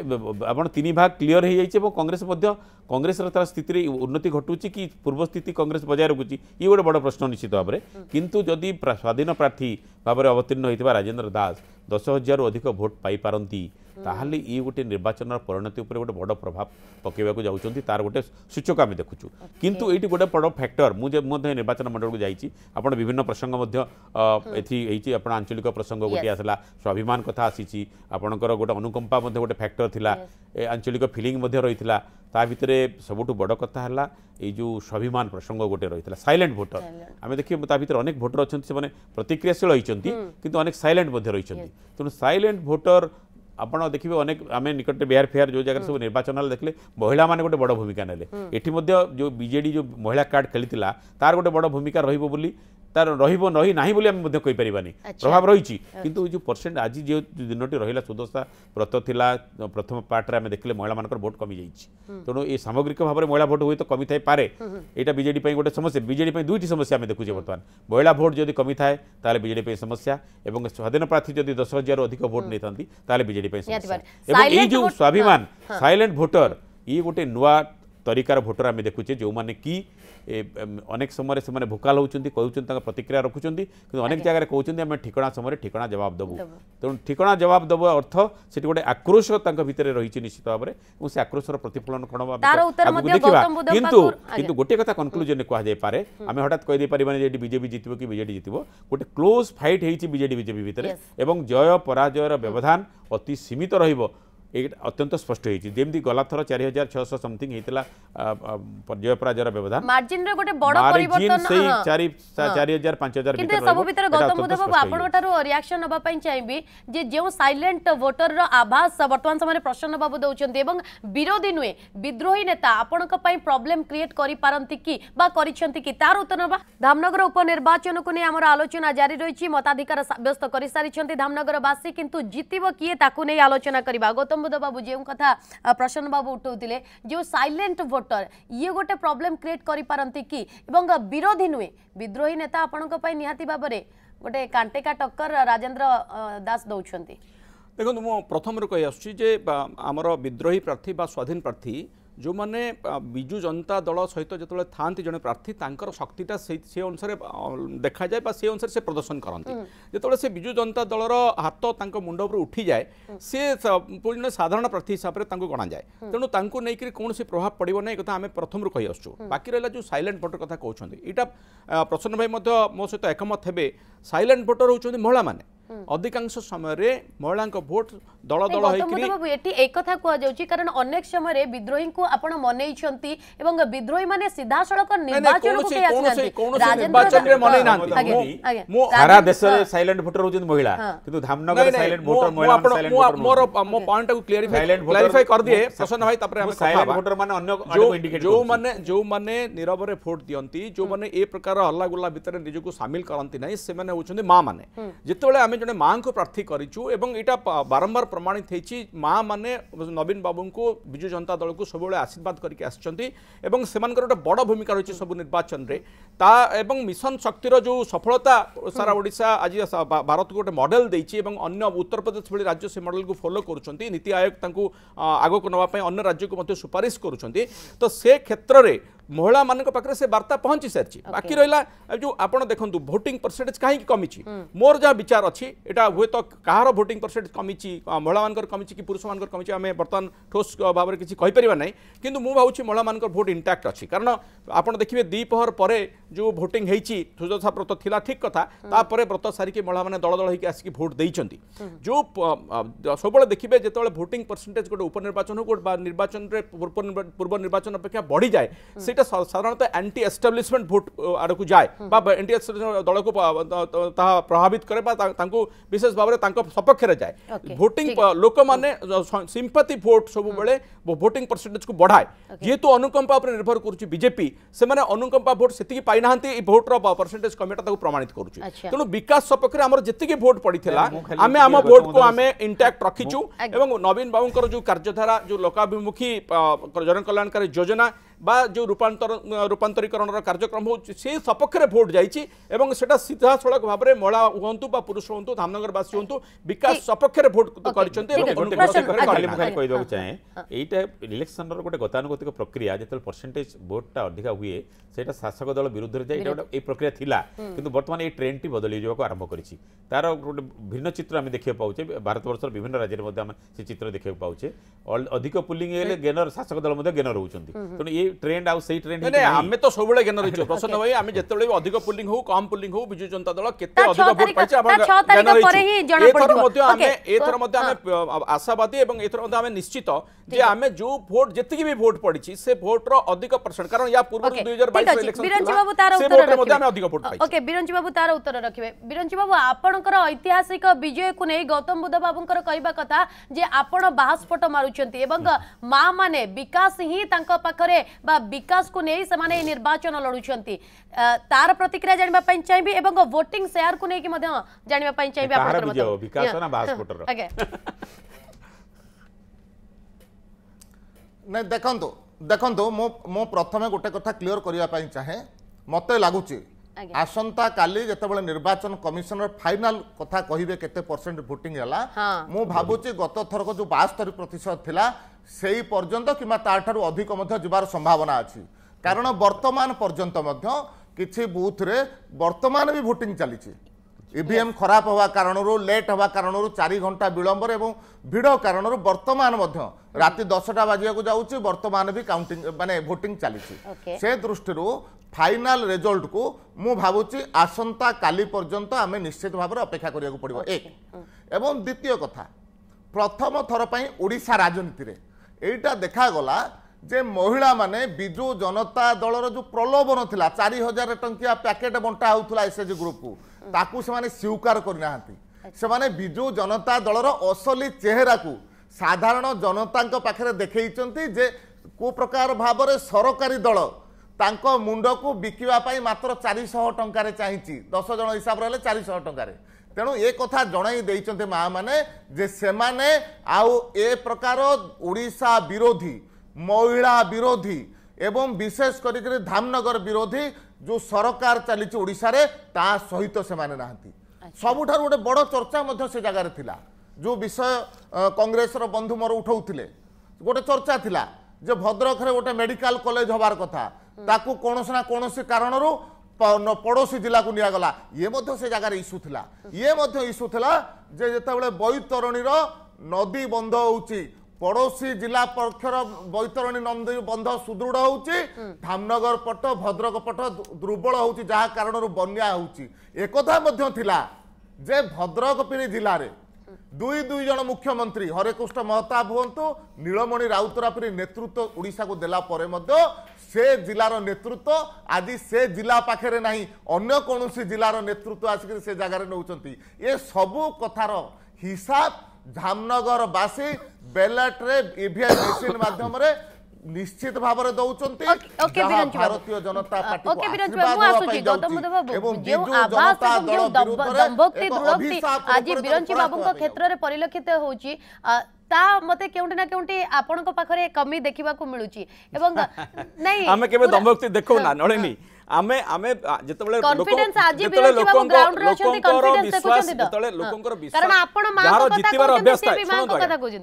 ଆପଣ ତିନି ଭାଗ କ୍ଲିଅର ହୋଇଯାଇଛି ଏବଂ କଂଗ୍ରେସ ମଧ୍ୟ କଂଗ୍ରେସର ତା'ର ସ୍ଥିତିରେ ଉନ୍ନତି ଘଟୁଛି କି ପୂର୍ବ ସ୍ଥିତି କଂଗ୍ରେସ ବଜାୟ ରଖୁଛି ଇଏ ଗୋଟେ ବଡ଼ ପ୍ରଶ୍ନ ନିଶ୍ଚିତ ଭାବରେ କିନ୍ତୁ ଯଦି ସ୍ୱାଧୀନ ପ୍ରାର୍ଥୀ ଭାବରେ ଅବତୀର୍ଣ୍ଣ ହୋଇଥିବା ରାଜେନ୍ଦ୍ର ଦାସ ଦଶ ହଜାରରୁ ଅଧିକ ଭୋଟ୍ ପାଇପାରନ୍ତି ତାହେଲେ ଇଏ ଗୋଟେ ନିର୍ବାଚନର ପରିଣତି ଉପରେ ଗୋଟେ ବଡ଼ ପ୍ରଭାବ ପକାଇବାକୁ ଯାଉଛନ୍ତି ତାର ଗୋଟେ ସୂଚକ ଆମେ ଦେଖୁଛୁ କିନ୍ତୁ ଏଇଠି ଗୋଟେ ବଡ଼ ଫ୍ୟାକ୍ଟର ମୁଁ ଯେ ମଧ୍ୟ ନିର୍ବାଚନ ମଣ୍ଡଳକୁ ଯାଇଛି ଆପଣ ବିଭିନ୍ନ ପ୍ରସଙ୍ଗ ମଧ୍ୟ ଏଠି ହେଇଛି ଆପଣ ଆଞ୍ଚଳିକ ପ୍ରସଙ୍ଗ ଗୋଟିଏ ଆସିଲା ସ୍ୱାଭିମାନ କଥା ଆସିଛି ଆପଣଙ୍କର ଗୋଟେ ଅନୁକମ୍ପା ମଧ୍ୟ ଗୋଟେ ଫ୍ୟାକ୍ଟର ଥିଲା ଆଞ୍ଚଳିକ ଫିଲିଂ ମଧ୍ୟ ରହିଥିଲା ତା ଭିତରେ ସବୁଠୁ ବଡ଼ କଥା ହେଲା ଏଇ ଯେଉଁ ସ୍ୱାଭିମାନ ପ୍ରସଙ୍ଗ ଗୋଟେ ରହିଥିଲା ସାଇଲେଣ୍ଟ ଭୋଟର ଆମେ ଦେଖିବା ତା ଭିତରେ ଅନେକ ଭୋଟର ଅଛନ୍ତି ସେମାନେ ପ୍ରତିକ୍ରିୟାଶୀଳ ହୋଇଛନ୍ତି କିନ୍ତୁ ଅନେକ ସାଇଲେଣ୍ଟ ମଧ୍ୟ ରହିଛନ୍ତି ତେଣୁ ସାଇଲେଣ୍ଟ ଭୋଟର ଆପଣ ଦେଖିବେ ଅନେକ ଆମେ ନିକଟରେ ବିହାର ଫିହାର ଯେଉଁ ଜାଗାରେ ସବୁ ନିର୍ବାଚନ ହେଲା ଦେଖିଲେ ମହିଳାମାନେ ଗୋଟେ ବଡ଼ ଭୂମିକା ନେଲେ ଏଠି ମଧ୍ୟ ଯେଉଁ ବିଜେଡ଼ି ଯେଉଁ ମହିଳା କାର୍ଡ଼ ଖେଳିଥିଲା ତାର ଗୋଟେ ବଡ଼ ଭୂମିକା ରହିବ ବୋଲି তার রহব রহি না বলে আমি মধ্যে কইপারি প্রভাব রয়েছে কিন্তু ওই যে পরসেন্ট আজ যে দিনটি রহিলা সুদশা ব্রত লা প্রথম পার্টরে আমি দেখলে মহিলা মানুষ ভোট কমি যাই তেমন এই সামগ্রিক ভাবে মহিলা ভোট হয়ে তো কমি থাই পারে এটা বিজেডি গোটে সমস্যা বিজেডি দুইটি সমস্যা আমি দেখুছি বর্তমান মহিলা ভোট যদি কমি থাকে তাহলে বিজেডি সমস্যা এবং স্বাধীন প্রার্থী যদি দশ হাজার অধিক ভোট নিয়ে থাকে তাহলে বিজেডি সমস্যা এবং এই যে স্বাভিমান সাইলেন্ট ভোটর ইয়ে গোটে নূয়া তরিকার ভোটর আমি দেখুছে যে কি অনেক সময় সে ভোকাল হচ্ছেন কুমার তাঁর প্রতিক্রিয়া রাখুন কিন্তু অনেক জায়গায় কৌন আমি ঠিকা সময় ঠিকা জবাব দেবু তেমন ঠিকা জবাব দেব অর্থ সেটি গোটে আক্রোশ তাঁর ভিতরে রয়েছে নিশ্চিত ভাবে এবং সে আক্রোশর প্রতিফলন কোণ দেখিবা কিন্তু কিন্তু গোটিয়ে কথা কনক্লুজনে কুহযাই পারে আমি হঠাৎ কে পারিবানি যে এটি বিজেপি জিতব কি বিজেডি জিতব গোটে ক্লোজ ফাইট হয়েছে বিজেডি বিজেপি ভিতরে এবং জয় পরাজয়র ব্যবধান অতি সীমিত রহব ଏଇଟା ଅତ୍ୟନ୍ତ ସ୍ପଷ୍ଟ ହେଇଛି ଯେମିତି ଗଲା ଥର ଚାରି ହଜାର ଛଅଶହ ସମଥିଙ୍ଗ ହେଇଥିଲା ପର୍ଯ୍ୟୟପରାଜୟର ବ୍ୟବଧାନ ମାର୍ଜିନରେ ଗୋଟେ ବଡ଼ ପରିବର୍ତ୍ତନ ସେଇ ଚାରି ଚାରି ହଜାର ପାଞ୍ଚ ହଜାର କିନ୍ତୁ ସବୁ ଭିତରେ ଗୌତମ ବୁଦ୍ଧ ବାବୁ ଆପଣଙ୍କ ଠାରୁ ରିଆକ୍ସନ ନେବା ପାଇଁ ଚାହିଁବି ଯେ ଯେଉଁ ସାଇଲେଣ୍ଟ ଭୋଟରର ଆଭାସ ବର୍ତ୍ତମାନ ସମୟରେ ପ୍ରସନ୍ନ ବାବୁ ଦେଉଛନ୍ତି ଏବଂ ବିରୋଧୀ ନୁହେଁ ବିଦ୍ରୋହୀ ନେତା ଆପଣଙ୍କ ପାଇଁ ପ୍ରୋବ୍ଲେମ୍ କ୍ରିଏଟ୍ କରିପାରନ୍ତି କି ବା କରିଛନ୍ତି କି ତାର ଉତ୍ତର ନେବା ଧାମନଗର ଉପନିର୍ବାଚନକୁ ନେଇ ଆମର ଆଲୋଚନା ଜାରି ରହିଛି ମତାଧିକାର ସାବ୍ୟସ୍ତ କରିସାରିଛନ୍ତି ଧାମନଗରବାସୀ କିନ୍ତୁ ଜିତିବ କିଏ ତାକୁ ନେଇ ଆଲୋଚନା କରିବା ଗୌତମ ଗୌତମ ବାବୁ ଯେଉଁ କଥା ପ୍ରସନ୍ନ ବାବୁ ଉଠାଉଥିଲେ ଯେଉଁ ସାଇଲେଣ୍ଟ ଭୋଟର ଇଏ ଗୋଟେ ପ୍ରୋବ୍ଲେମ୍ କ୍ରିଏଟ୍ କରିପାରନ୍ତି କି ଏବଂ ବିରୋଧୀ ନୁହେଁ ବିଦ୍ରୋହୀ ନେତା ଆପଣଙ୍କ ପାଇଁ ନିହାତି ଭାବରେ ଗୋଟେ କାଣ୍ଟେକା ଟକ୍କର ରାଜେନ୍ଦ୍ର ଦାସ ଦେଉଛନ୍ତି ଦେଖନ୍ତୁ ମୁଁ ପ୍ରଥମରୁ କହିଆସୁଛି ଯେ ଆମର ବିଦ୍ରୋହୀ ପ୍ରାର୍ଥୀ ବା ସ୍ୱାଧୀନ ପ୍ରାର୍ଥୀ ଯେଉଁମାନେ ବିଜୁ ଜନତା ଦଳ ସହିତ ଯେତେବେଳେ ଥାଆନ୍ତି ଜଣେ ପ୍ରାର୍ଥୀ ତାଙ୍କର ଶକ୍ତିଟା ସେଇ ସେ ଅନୁସାରେ ଦେଖାଯାଏ ବା ସେ ଅନୁସାରେ ସେ ପ୍ରଦର୍ଶନ କରନ୍ତି ଯେତେବେଳେ ସେ ବିଜୁ ଜନତା ଦଳର ହାତ ତାଙ୍କ ମୁଣ୍ଡ ଉପରୁ ଉଠିଯାଏ ସେ ଜଣେ ସାଧାରଣ ପ୍ରାର୍ଥୀ ହିସାବରେ ତାଙ୍କୁ ଗଣାଯାଏ ତେଣୁ ତାଙ୍କୁ ନେଇକରି କୌଣସି ପ୍ରଭାବ ପଡ଼ିବ ନାହିଁ କଥା ଆମେ ପ୍ରଥମରୁ କହିଆସୁଛୁ ବାକି ରହିଲା ଯେଉଁ ସାଇଲେଣ୍ଟ ଭୋଟର କଥା କହୁଛନ୍ତି ଏଇଟା ପ୍ରସନ୍ନ ଭାଇ ମଧ୍ୟ ମୋ ସହିତ ଏକମତ ହେବେ ସାଇଲେଣ୍ଟ ଭୋଟର ହେଉଛନ୍ତି ମହିଳାମାନେ ଅଧିକାଂଶ ସମୟରେ ମହିଳାଙ୍କ ଭୋଟ ଦଳ ଦଳ ହେଇକି ଏଠି ଏକଥା କୁହାଯାଉଛି କାରଣ ଅନେକ ସମୟରେ ବିଦ୍ରୋହୀଙ୍କୁ ଆପଣ ମନେଇଛନ୍ତି ଏବଂ ବିଦ୍ରୋହୀ ମାନେ ସିଧାସଳଖ ନିର୍ବାଚନକୁ କେହି ଆସିନାହାନ୍ତି ମୁଁ ସାରା ଦେଶରେ ସାଇଲେଣ୍ଟ ଭୋଟର ହଉଛନ୍ତି ମହିଳା କିନ୍ତୁ ଧାମନଗରରେ ସାଇଲେଣ୍ଟ ଭୋଟର ମହିଳା ମୋର ମୋ ପଏଣ୍ଟଟାକୁ କ୍ଲାରିଫାଇ କରିଦିଏ ପ୍ରସନ୍ନ ଭାଇ ତାପରେ ଆମେ ସାଇଲେଣ୍ଟ ଭୋଟର ମାନେ ଅନ୍ୟ ଯୋଉମାନେ ଯୋଉମାନେ ନିରବରେ ଭୋଟ ଦିଅନ୍ତି ଯୋଉମାନେ ଏ ପ୍ରକାର ହଲ୍ଲାଗୁଲ୍ଲା ଭିତରେ ନିଜକୁ ସାମିଲ କରନ୍ତି ନାହିଁ ସେମାନେ ହେଉଛନ୍ତି ମା ମାନେ ଯେତେବେଳେ ଆମେ ଜଣେ ମାଆଙ୍କୁ ପ୍ରାର୍ଥୀ କରିଛୁ ଏବଂ ଏଇଟା ବାରମ୍ବାର ପ୍ରମାଣିତ ହେଇଛି ମାଆ ମାନେ ନବୀନ ବାବୁଙ୍କୁ ବିଜୁ ଜନତା ଦଳକୁ ସବୁବେଳେ ଆଶୀର୍ବାଦ କରିକି ଆସିଛନ୍ତି ଏବଂ ସେମାନଙ୍କର ଗୋଟେ ବଡ଼ ଭୂମିକା ରହିଛି ସବୁ ନିର୍ବାଚନରେ ତା ଏବଂ ମିଶନ ଶକ୍ତିର ଯେଉଁ ସଫଳତା ସାରା ଓଡ଼ିଶା ଆଜି ଭାରତକୁ ଗୋଟେ ମଡେଲ ଦେଇଛି ଏବଂ ଅନ୍ୟ ଉତ୍ତରପ୍ରଦେଶ ଭଳି ରାଜ୍ୟ ସେ ମଡେଲକୁ ଫଲୋ କରୁଛନ୍ତି ନୀତି ଆୟୋଗ ତାଙ୍କୁ ଆଗକୁ ନେବା ପାଇଁ ଅନ୍ୟ ରାଜ୍ୟକୁ ମଧ୍ୟ ସୁପାରିଶ କରୁଛନ୍ତି ତ ସେ କ୍ଷେତ୍ରରେ महिला मान पाखे से बार्ता पहुंची सारी बाकी okay. रहा जो आप देखते भोट परसेंटेज कहीं कमी मोर जहाँ विचार अच्छी यहाँ हूँ तो कहार भोट परसेंटेज कमी महिला मान कमी कि पुरुष मान कमी आम बर्तमान ठोस भाव में किसी कहीपर ना कि भावी महिला मान भोट इंटाक्ट अच्छी कारण आप देखिए दीपहर पर जो भोट होत थिला ठीक कथा तापर व्रत सारिकी महिला मैंने दल दल होसिक भोट दे जो सब देखिए जो भोट परसेंटेज गोटे उपनिर्वाचन हो गए निर्वाचन पूर्व निर्वाचन अपेक्षा बढ़ी जाए ये साधारण एंटी एस्टाब्लीशमेंट भोट आड़ जाए दल को प्रभावित कैंक विशेष भाव में सपक्ष में जाए भोट लोक मैंने सिंपति भोट सब भोट परसेंटेज को बढ़ाए जीत अनुकंपा निर्भर करजेपी से अनुकंपा भोट से पाई भोट्र परसेंटेज कमेटा प्रमाणित करुच्छे विकास सपक्ष भोट पड़ी आम आम भोट को आम इंटाक्ट रखीचु नवीन बाबू जो कार्यधारा जो लोकाभिमुखी जनकल्याणकारी योजना বা যে রূপান্তর রূপান্তরীকরণর কার্যক্রম হচ্ছে সেই সপক্ষে ভোট যাইছি এবং সেটা সিধাসলখ ভাবে মহিলা হুঁতু বা পুরুষ হুঁতু ধামনগরবাসী হুঁতু বিকাশ সপক্ষে ভোট করেছেন କହିବାକୁ ଚାହେଁ ଏଇଟା ଇଲେକ୍ସନର ଗୋଟେ ଗତାନୁଗତିକ ପ୍ରକ୍ରିୟା ଯେତେବେଳେ ପରସେଣ୍ଟେଜ ଭୋଟଟା ଅଧିକା ହୁଏ ସେଇଟା ଶାସକ ଦଳ ବିରୁଦ୍ଧରେ ଯାଇ ଏଇଟା ଗୋଟେ ଏଇ ପ୍ରକ୍ରିୟା ଥିଲା କିନ୍ତୁ ବର୍ତ୍ତମାନ ଏଇ ଟ୍ରେଣ୍ଡଟି ବଦଳି ଯିବାକୁ ଆରମ୍ଭ କରିଛି ତାର ଗୋଟେ ଭିନ୍ନ ଚିତ୍ର ଆମେ ଦେଖିବାକୁ ପାଉଛେ ଭାରତବର୍ଷର ବିଭିନ୍ନ ରାଜ୍ୟରେ ମଧ୍ୟ ଆମେ ସେ ଚିତ୍ର ଦେଖିବାକୁ ପାଉଛେ ଅଧିକ ପୁଲିଂ ହେଲେ ଗେନର ଶାସକ ଦଳ ମଧ୍ୟ ଗେନର ରହୁଛନ୍ତି ତେଣୁ ଏ ट्रेंड आउ सही ट्रेंड नै हममे तो सबले गेन रहिछो प्रसन्न भई हममे जेते अधिक पुलिंग हो कम पुलिंग हो बिजू जनता दल केते अधिक वोट पाइछ आबा 6 तारिख परे ही जणा पड़ो एतर मध्ये हममे एतर मध्ये आशावादी एवं एतर मध्ये हममे निश्चित जे हममे जो वोट जेति की भी वोट पड़िछ से वोट रो अधिक प्रसन्न कारण या पूर्व 2022 इलेक्शन से वोट मध्ये हममे अधिक वोट पाइछ ओके बिरंजी बाबू तार उत्तर रखिबे बिरंजी बाबू आपनकर ऐतिहासिक विजय कुने गौतम बुद्ध बाबूंकर कहबा कथा जे आपण बाहासफट मारुछंती एवं मां माने विकास ही तांका पाखरे বা ବିକାଶକୁ ନେଇ ସେମାନେ ଏହି ନିର୍ବାଚନ ଲଢୁଛନ୍ତି ତାର ପ୍ରତିକ୍ରିୟା ଜାଣିବା ପାଇଁ ଚାହିଁବି ଏବଂ ଭୋଟିଂ ସେୟାରକୁ ନେଇକି ମଧ୍ୟ ଜାଣିବା ପାଇଁ ଚାହିଁବି ଆପଣଙ୍କର ବିକାଶ ନା ବାସପଟର ଆଜ୍ଞା ନାଇଁ ଦେଖନ୍ତୁ ଦେଖନ୍ତୁ ମୁଁ ମୁଁ ପ୍ରଥମେ ଗୋଟେ କଥା କ୍ଲିଅର କରିବା ପାଇଁ ଚାହେଁ ମୋତେ ଲାଗୁଛି ଆସନ୍ତାକାଲି ଯେତେବେଳେ ନିର୍ବାଚନ କମିଶନର ଫାଇନାଲ କଥା କହିବେ କେତେ ପରସେଣ୍ଟ ଭୋଟିଂ ହେଲା ମୁଁ ଭାବୁଛି ଗତ ଥରକ ଯୋଉ ବାସ୍ତରୀ ପ୍ରତିଶତ ଥିଲା সেই পর্যন্ত কিংবা তাঠাରୁ ଅଧିକ ମଧ୍ୟ ଯିବାର ସମ୍ଭାବନା ଅଛି କାରଣ ବର୍ତ୍ତମାନ ପର୍ଯ୍ୟନ୍ତ ମଧ୍ୟ କିଛି ବୁଥରେ ବର୍ତ୍ତମାନ ବି ଭୋଟିଂ ଚାଲିଛି ଇଭିଏମ୍ ଖରାପ ହେବା କାରଣରୁ ଲେଟ୍ ହେବା କାରଣରୁ ଚାରି ଘଣ୍ଟା ବିଳମ୍ବରେ ଏବଂ ଭିଡ଼ କାରଣରୁ ବର୍ତ୍ତମାନ ମଧ୍ୟ ରାତି ଦଶଟା ବାଜିବାକୁ ଯାଉଛି ବର୍ତ୍ତମାନ ବି କାଉଣ୍ଟିଂ ମାନେ ଭୋଟିଂ ଚାଲିଛି ସେ ଦୃଷ୍ଟିରୁ ফাইনাল রেজল্টকু মু ভাবুছি আসন্তা কালি পর্যন্ত আমি নিশ্চিত ভাবে অপেক্ষা করা পড়ব এক এবং দ্বিতীয় কথা প্রথম থর পাই ওড়িশা রাজনীতিরে এইটা দেখাগলা যে মহিলামানে বিজু জনতা দলর যে প্রলোভন লা চারি হাজার টঙ্কিয়া প্যাকেট বଣ୍ଟା ହେଉଥିଲା ଏସ୍ଏଚ୍ ଗ୍ରୁପକୁ ତାକୁ ସେମାନେ ସ୍ୱୀକାର କରିନାହାନ୍ତି ସେମାନେ ବିଜୁ ଜନତା ଦଳର ଅସଲି ଚେହେରାକୁ ସାଧାରଣ ଜନତାଙ୍କ ପାଖରେ ଦେଖେଇଛନ୍ତି ଯେ କେଉଁ ପ୍ରକାର ଭାବରେ ସରକାରୀ ଦଳ ତାଙ୍କ ମୁଣ୍ଡକୁ ବିକିବା ପାଇଁ ମାତ୍ର ଚାରିଶହ ଟଙ୍କାରେ ଚାହିଁଛି ଦଶ ଜଣ ହିସାବରେ ହେଲେ ଚାରିଶହ ଟଙ୍କାରେ ତେଣୁ ଏ କଥା ଜଣାଇ ଦେଇଛନ୍ତି ମାଆମାନେ ଯେ ସେମାନେ ଆଉ ଏ ପ୍ରକାର ଓଡ଼ିଶା ବିରୋଧୀ ମହିଳା ବିରୋଧୀ ଏବଂ ବିଶେଷ କରିକରି ଧାମନଗର ବିରୋଧୀ ଯେଉଁ ସରକାର ଚାଲିଛି ଓଡ଼ିଶାରେ ତା ସହିତ ସେମାନେ ନାହାନ୍ତି ସବୁଠାରୁ ଗୋଟେ ବଡ଼ ଚର୍ଚ୍ଚା ମଧ୍ୟ ସେ ଜାଗାରେ ଥିଲା ଯେଉଁ ବିଷୟ କଂଗ୍ରେସର ବନ୍ଧୁ ମୋର ଉଠାଉଥିଲେ ଗୋଟେ ଚର୍ଚ୍ଚା ଥିଲା ଯେ ଭଦ୍ରକରେ ଗୋଟେ ମେଡ଼ିକାଲ କଲେଜ ହେବାର କଥା ତାକୁ କୌଣସି ନା କୌଣସି କାରଣରୁ ପଡ଼ୋଶୀ ଜିଲ୍ଲାକୁ ନିଆଗଲା ଇଏ ମଧ୍ୟ ସେ ଜାଗାରେ ଇସୁ ଥିଲା ଇଏ ମଧ୍ୟ ଇସୁ ଥିଲା ଯେ ଯେତେବେଳେ ବୈତରଣୀର ନଦୀ ବନ୍ଧ ହେଉଛି ପଡ଼ୋଶୀ ଜିଲ୍ଲା ପକ୍ଷର ବୈତରଣୀ ନଦୀ ବନ୍ଧ ସୁଦୃଢ଼ ହେଉଛି ଧାମନଗର ପଟ ଭଦ୍ରକ ପଟ ଦୁର୍ବଳ ହେଉଛି ଯାହା କାରଣରୁ ବନ୍ୟା ହେଉଛି ଏକଥା ମଧ୍ୟ ଥିଲା ଯେ ଭଦ୍ରକ ପିରି ଜିଲ୍ଲାରେ ଦୁଇ ଦୁଇ ଜଣ ମୁଖ୍ୟମନ୍ତ୍ରୀ ହରେକୃଷ୍ଣ ମହତାବ ହୁଅନ୍ତୁ ନୀଳମଣି ରାଉତରାପରି ନେତୃତ୍ୱ ଓଡ଼ିଶାକୁ ଦେଲା ପରେ ମଧ୍ୟ ସେ ଜିଲ୍ଲାର ନେତୃତ୍ୱ ଆଜି ସେ ଜିଲ୍ଲା ପାଖରେ ନାହିଁ ଅନ୍ୟ କୌଣସି ଜିଲ୍ଲାର ନେତୃତ୍ୱ ଆସିକରି ସେ ଜାଗାରେ ନେଉଛନ୍ତି ଏ ସବୁ କଥାର ହିସାବ ଧାମନଗରବାସୀ ବ୍ୟାଲେଟ୍ରେ ଇଭିଏମ୍ ମେସିନ୍ ମାଧ୍ୟମରେ নিশ্চিত ভাবে দৌঁচন্তি ভারতীয় জনতা পার্টিকে আশীর্বাদ হওয়া পাই যাউছি এবং বিজু জনতা দল বিরুদ্ধে অভিশাপ আজি বিরঞ্চি বাবুଙ୍କ କ୍ଷେତ୍ରରେ ପରିଲକ୍ଷିତ ହେଉଛି তা মতে কেউটি না কেউটি আপনার পাখে কমি দেখা মিলুচি এবং নাই আমি কেবে দমভক্তি দেখো না নলিনী ଆମେ ଆମେ ଯେତେବେଳେ ଯେତେବେଳେ ଲୋକଙ୍କର ଲୋକଙ୍କର ବିଶ୍ୱାସ ଯେତେବେଳେ ଲୋକଙ୍କର ବିଶ୍ୱାସ ଜିତିବାର ଅଭ୍ୟାସ ଥାଏ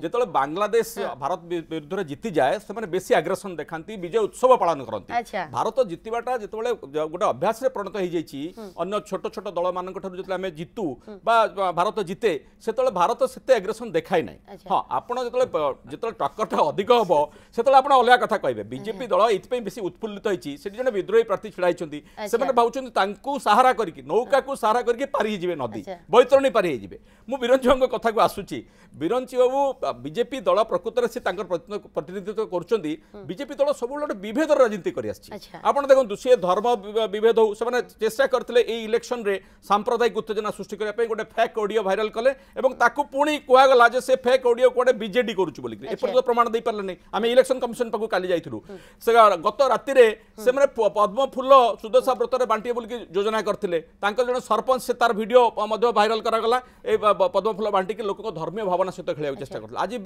ଯେତେବେଳେ ବାଂଲାଦେଶ ଭାରତ ବିରୁଦ୍ଧରେ ଜିତିଯାଏ ସେମାନେ ବେଶୀ ଆଗ୍ରେସନ ଦେଖାନ୍ତି ବିଜୟ ଉତ୍ସବ ପାଳନ କରନ୍ତି ଭାରତ ଜିତିବାଟା ଯେତେବେଳେ ଗୋଟେ ଅଭ୍ୟାସରେ ପରିଣତ ହେଇଯାଇଛି ଅନ୍ୟ ଛୋଟ ଛୋଟ ଦଳମାନଙ୍କ ଠାରୁ ଯେତେବେଳେ ଆମେ ଜିତୁ ବା ଭାରତ ଜିତେ ସେତେବେଳେ ଭାରତ ସେତେ ଆଗ୍ରେସନ ଦେଖାଏ ନାହିଁ ହଁ ଆପଣ ଯେତେବେଳେ ଯେତେବେଳେ ଟକ୍କରଟା ଅଧିକ ହବ ସେତେବେଳେ ଆପଣ ଅଲଗା କଥା କହିବେ ବିଜେପି ଦଳ ଏଇଥିପାଇଁ ବେଶୀ ଉତ୍ଫୁଲ୍ଲିତ ହେଇଛି ସେଠି ଜଣେ ବିଦ୍ରୋହୀ ପ୍ରାର୍ଥୀ ଛିଡ଼ା ଯାଇଛନ୍ତି ସେମାନେ ଭାବୁଛନ୍ତି ତାଙ୍କୁ ସାହାରା କରିକି ନୌକାକୁ ସାହାରା କରିକି ପାରି ହେଇଯିବେ ନଦୀ ବୈତରଣୀ ପାରି ହେଇଯିବେ ମୁଁ ବିରଞ୍ଜିବାବୁଙ୍କ କଥାକୁ ଆସୁଛି ବିରଞ୍ଜି ବାବୁ ବିଜେପି ଦଳ ପ୍ରକୃତରେ ସେ ତାଙ୍କର ପ୍ରତିନିଧିତ୍ୱ କରୁଛନ୍ତି ବିଜେପି ଦଳ ସବୁବେଳେ ଗୋଟେ ବିଭେଦର ରାଜନୀତି କରିଆସିଛି ଆପଣ ଦେଖନ୍ତୁ ସିଏ ଧର୍ମ ବିଭେଦ ହଉ ସେମାନେ ଚେଷ୍ଟା କରିଥିଲେ ଏଇ ଇଲେକ୍ସନରେ ସାମ୍ପ୍ରଦାୟିକ ଉତ୍ତେଜନା ସୃଷ୍ଟି କରିବା ପାଇଁ ଗୋଟେ ଫେକ୍ ଅଡ଼ିଓ ଭାଇରାଲ କଲେ ଏବଂ ତାକୁ ପୁଣି କୁହାଗଲା ଯେ ସେ ଫେକ୍ ଅଡ଼ିଓ କୁଆଡ଼େ ବିଜେଡି କରୁଛି ବୋଲିକି ଏପର୍ଯ୍ୟନ୍ତ ପ୍ରମାଣ ଦେଇପାରିଲାନି ଆମେ ଇଲେକ୍ସନ କମିଶନ ପାଖକୁ କାଲି ଯାଇଥିଲୁ ସେ ଗତ ରାତିରେ ସେମାନେ ପଦ୍ମ ଫୁଲ ସୁଦଶା ବ୍ରତରେ ବାଣ୍ଟିବେ ବୋଲିକି ଯୋଜନା କରିଥିଲେ ତାଙ୍କର ଜଣେ ସରପଞ୍ଚ ସେ ତାର ଭିଡ଼ିଓ ମଧ୍ୟ ଭାଇରାଲ କରାଗଲା ଏଇ ପଦ୍ମଫୁଲ ବାଣ୍ଟିକି ଲୋକଙ୍କ ଧର୍ମୀୟ ଭାବନା ସହିତ ଖେଳିବାକୁ ଚେଷ୍ଟା କରୁଥିଲେ ଆଜି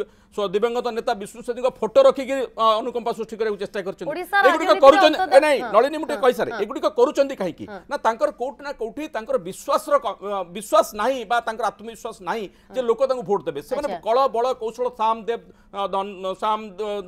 ଦିବଂଗତ ନେତା ବିଷ୍ଣୁ ସେଠୀଙ୍କ ଫଟୋ ରଖିକି ଅନୁକମ୍ପା ସୃଷ୍ଟି କରିବାକୁ ଚେଷ୍ଟା କରିଛନ୍ତି ଏଗୁଡ଼ିକ କରୁଛନ୍ତି ନାଇଁ ନଳିନୀ ମୁଁ ଟିକେ କହିସାରେ ଏଗୁଡ଼ିକ କରୁଛନ୍ତି କାହିଁକି ନା ତାଙ୍କର କୋଉଠି ନା କୋଉଠି ତାଙ୍କର ବିଶ୍ୱାସର ବିଶ୍ୱାସ ନାହିଁ ବା ତାଙ୍କର ଆତ୍ମବିଶ୍ୱାସ ନାହିଁ ଯେ ଲୋକ ତାଙ୍କୁ ଭୋଟ ଦେବେ ସେମାନେ କଳ ବଳ କୌଶଳ ସାମ ଦେବ ସାମ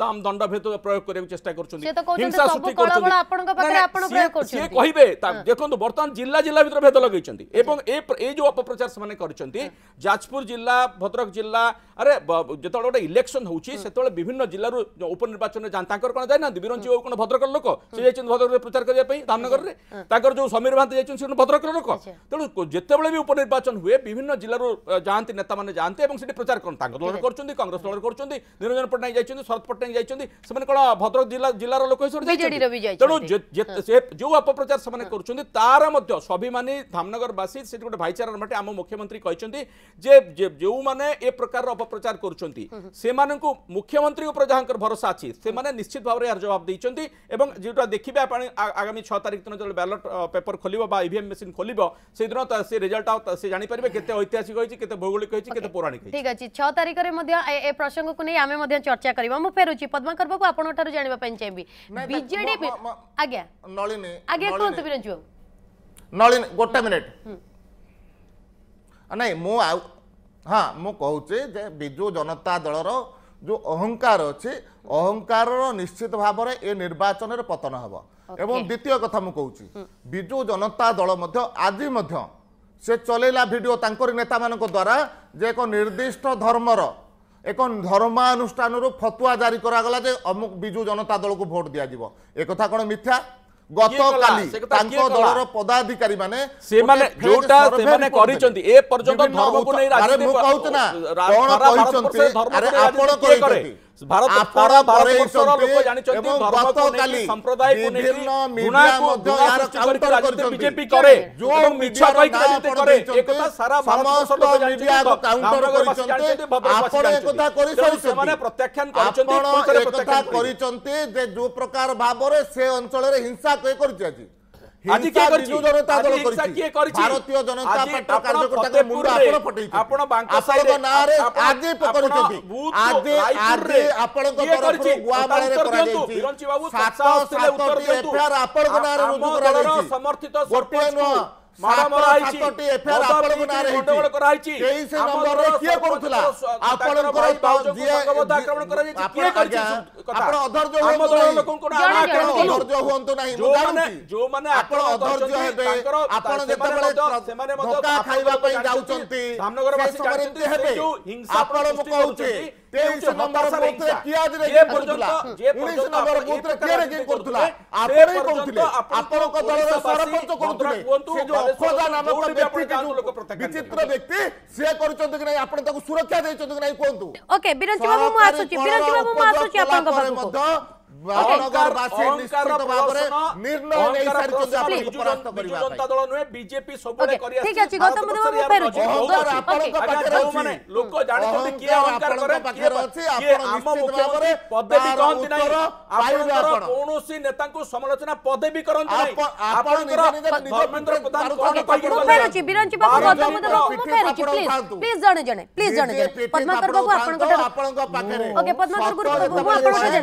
ଦାମ ଦଣ୍ଡଭେଦ ପ୍ରୟୋଗ କରିବାକୁ ଚେଷ୍ଟା କରୁଛନ୍ତି ହିଂସା ସୃଷ୍ଟି କରୁଛନ୍ତି ସିଏ କହିବେ ଦେଖନ୍ତୁ ବର୍ତ୍ତମାନ ଜିଲ୍ଲା ଜିଲ୍ଲା ଭିତରେ ଭେଦ ଲଗେଇଛନ୍ତି ଏବଂ ଏ ଏ ଯେଉଁ ଅପପ୍ରଚାର ସେମାନେ କରିଛନ୍ତି ଯାଜପୁର ଜିଲ୍ଲା ଭଦ୍ରକ ଜିଲ୍ଲା ଆରେ ଯେତେବେଳେ ଗୋଟେ ଇଲେକ୍ସନ ହେଉଛି ସେତେବେଳେ ବିଭିନ୍ନ ଜିଲ୍ଲାରୁ ଉପନିର୍ବାଚନରେ ଯାଆନ୍ତି ତାଙ୍କର କ'ଣ ଯାଇନାହାନ୍ତି ବିରଞ୍ଚି ବାବୁ କ'ଣ ଭଦ୍ରକର ଲୋକ ସେ ଯାଇଛନ୍ତି ଭଦ୍ରକରେ ପ୍ରଚାର କରିବା ପାଇଁ ଧାମନଗରରେ ତାଙ୍କର ଯେଉଁ ସମୀର ମହାନ୍ତି ଯାଇଛନ୍ତି ସେ ଭଦ୍ରକର ଲୋକ ତେଣୁ ଯେତେବେଳେ ବି ଉପନିର୍ବାଚନ ହୁଏ ବିଭିନ୍ନ ଜିଲ୍ଲାରୁ ଯାଆନ୍ତି ନେତାମାନେ ଯାଆନ୍ତି ଏବଂ ସେଠି ପ୍ରଚାର କରନ୍ତି ତାଙ୍କ ଦଳରେ କରୁଛନ୍ତି କଂଗ୍ରେସ ଦଳରେ କରୁଛନ୍ତି ନିରଞ୍ଜନ ପଟ୍ଟନାୟକ ଯାଇଛନ୍ତି ଶରଦ ପଟ୍ଟନାୟକ ଯାଇଛନ୍ତି ସେମାନେ କ'ଣ ଭଦ୍ରକ ଜିଲ୍ଲା ଜିଲ୍ଲାର ଲୋକ ହିସାବରେ ତେଣୁ ଯେଉଁ ଅପପ୍ରଚାର ସେମାନେ କରୁଛନ୍ତି ତାର ମଧ୍ୟ ସ୍ୱାଭିମାନୀ ଧାମନଗରବାସୀ ସେଠି ଗୋଟେ ଭାଇଚାରାର ମାଟି ଆମ ମୁଖ୍ୟମନ୍ତ୍ରୀ କହିଛନ୍ତି ଯେ ଯେଉଁମାନେ ଏ ପ୍ରକାରର ଅପପ୍ରଚାର କରୁଛନ୍ତି ସେମାନଙ୍କୁ ମୁଖ୍ୟମନ୍ତ୍ରୀ ଉପରେ ଯାହାଙ୍କର ଭରସା ଅଛି ସେମାନେ ନିଶ୍ଚିତ ଭାବରେ ଏହାର ଜବାବ ଦେଇଛନ୍ତି ଏବଂ ଯେଉଁଟା ଦେଖିବା ପାଇଁ ଆଗାମୀ ଛଅ ତାରିଖ ଦିନ ଯେତେବେଳେ ବ୍ୟାଲଟ ପେପର ଖୋଲିବ ବା ଇଭିଏମ୍ ମେସିନ୍ ଖୋଲିବ ସେଦିନ ସେ ରେଜଲ୍ଟ ସେ ଜାଣିପାରିବେ କେତେ ଐତିହାସିକ ହୋଇଛି କେତେ ଭୌଗୋଳିକ ହୋଇଛି କେତେ ପୌରାଣିକ ଠିକ୍ ଅଛି ଛଅ ତାରିଖରେ ମଧ୍ୟ ଏ ପ୍ରସଙ୍ଗକୁ ନେଇ ଆମେ ମଧ୍ୟ ଚର୍ଚ୍ଚା କରିବା ମୁଁ ଫେରୁଛି ପଦ୍ମାକର ବାବୁ ଆପଣଙ୍କ ଠାରୁ ଜାଣିବା ପାଇଁ ଚାହିଁବି ବିଜେଡି ଆଜ୍ଞା ନଳିନୀ ଆଜ୍ଞା କୁହନ୍ତୁ ବିରଞ୍ଜ ବାବୁ ନଳିନୀ ଗୋଟେ ମିନିଟ୍ ନାଇଁ ମୁଁ ଆଉ ହଁ ମୁଁ କହୁଛି ଯେ ବିଜୁ ଜନତା ଦଳର ଯେଉଁ ଅହଙ୍କାର ଅଛି ଅହଙ୍କାରର ନିଶ୍ଚିତ ଭାବରେ ଏ ନିର୍ବାଚନରେ ପତନ ହେବ ଏବଂ ଦ୍ୱିତୀୟ କଥା ମୁଁ କହୁଛି ବିଜୁ ଜନତା ଦଳ ମଧ୍ୟ ଆଜି ମଧ୍ୟ ସେ ଚଲେଇଲା ଭିଡ଼ିଓ ତାଙ୍କରି ନେତାମାନଙ୍କ ଦ୍ୱାରା ଯେ ଏକ ନିର୍ଦ୍ଦିଷ୍ଟ ଧର୍ମର ଏକ ଧର୍ମାନୁଷ୍ଠାନରୁ ଫତୁଆ ଜାରି କରାଗଲା ଯେ ଅମୁକ ବିଜୁ ଜନତା ଦଳକୁ ଭୋଟ ଦିଆଯିବ ଏ କଥା କ'ଣ ମିଥ୍ୟା গতকালি তাঙ্ক দলর পদাধিকারী মানে সেমানে যোটা সেমানে করিছন্তি এ পর্যন্ত ধর্মকু নেই রাজনীতি আরে মু কহুত না কোন কহিছন্তি আরে আপন কহিছন্তি ବିଜେପି କରେ ମିଛ କରେ ଏକଥା ସାରା କରିଛନ୍ତି যে যে প্রকার ভাবরে সে অঞ্চলের হিংসা কে করছে আজি আজি কি কৰিছে জনতা দল কৰিছে কি কৰিছে ভাৰতীয় জনতা পাৰ্টি কাৰ্যকৰ্তাকে মুণ্ড আপোন ফটাইছে আপোন বাংকাসাইৰ নাঁৰে আজি পকৰিছନ୍ତି আজি আজি আপোনক তৰফৰ গুৱামালৰে কৰা ଯାଇଛି বিৰঞ্চি বাবু 707 উত্তৰ দিয়ন্তু এফআইআৰ আপোনক নাঁৰে ৰুজু কৰা ଯାଇଛି সমৰ্থিত গোটেই নহয় ସାତଟି ଏଫଆଇଆର ଆପଣଙ୍କ ନାଁରେ ହେଇଛି ତେଇଶ ନମ୍ବରରେ କିଏ କରୁଥିଲା ଆପଣଙ୍କର ଆପଣ ଅଧୈର୍ଯ୍ୟ ଅଧୈର୍ଯ୍ୟ ହୁଅନ୍ତୁ ନାହିଁ ଯୋଉମାନେ ଆପଣ ଅଧୈର୍ଯ୍ୟ ହେବେ ଆପଣ ଯେତେବେଳେ ଧୋକା ଖାଇବା ପାଇଁ ଯାଉଛନ୍ତି ଧାମନଗରବାସୀ ହେବେ ଆପଣ ମୁଁ କହୁଛି তেইশ নম্বর বুথরে কিয়া রেগিং করুলা উনিশ নম্বর বুথরে কিয়া রেগিং করুলা আপনি করুলে আপনার দলর সরপঞ্চ করুলে সে যে অখোজা নামক ব্যক্তিটি বিচিত্র ব্যক্তি সে করছেন কি না আপনি তাকে সুরক্ষা দিয়েছেন কি না কুহতু ওকে বিরঞ্জি বাবু মু আসুচি বিরঞ্জি বাবু মু আসুচি আপনার পাখু ବିଜେପି ସବୁବେଳେ କରି ଆସିଛି ଲୋକ ଜାଣିଛନ୍ତି କିଏ ଅହଙ୍କାର କରେ କିଏ ଆମ ମୁଖ୍ୟମନ୍ତ୍ରୀ ପଦେ ବି କହନ୍ତି ନାହିଁ ଆପଣଙ୍କର କୌଣସି ନେତାଙ୍କୁ ସମାଲୋଚନା ପଦେ ବି କରନ୍ତି ନାହିଁ ଆପଣଙ୍କର ଧର୍ମେନ୍ଦ୍ର ପ୍ରଧାନ କଣ କହିକି ପ୍ଲିଜ ଜଣେ ଜଣେ ପ୍ଲିଜ ଜଣେ ଜଣେ ପଦ୍ମାକର ବାବୁ ଆପଣଙ୍କ ଆପଣଙ୍କ ପାଖରେ ଓକେ ପଦ୍ମାକର ଗୁରୁ ବାବୁ ଆପଣଙ୍କ ଜଣେ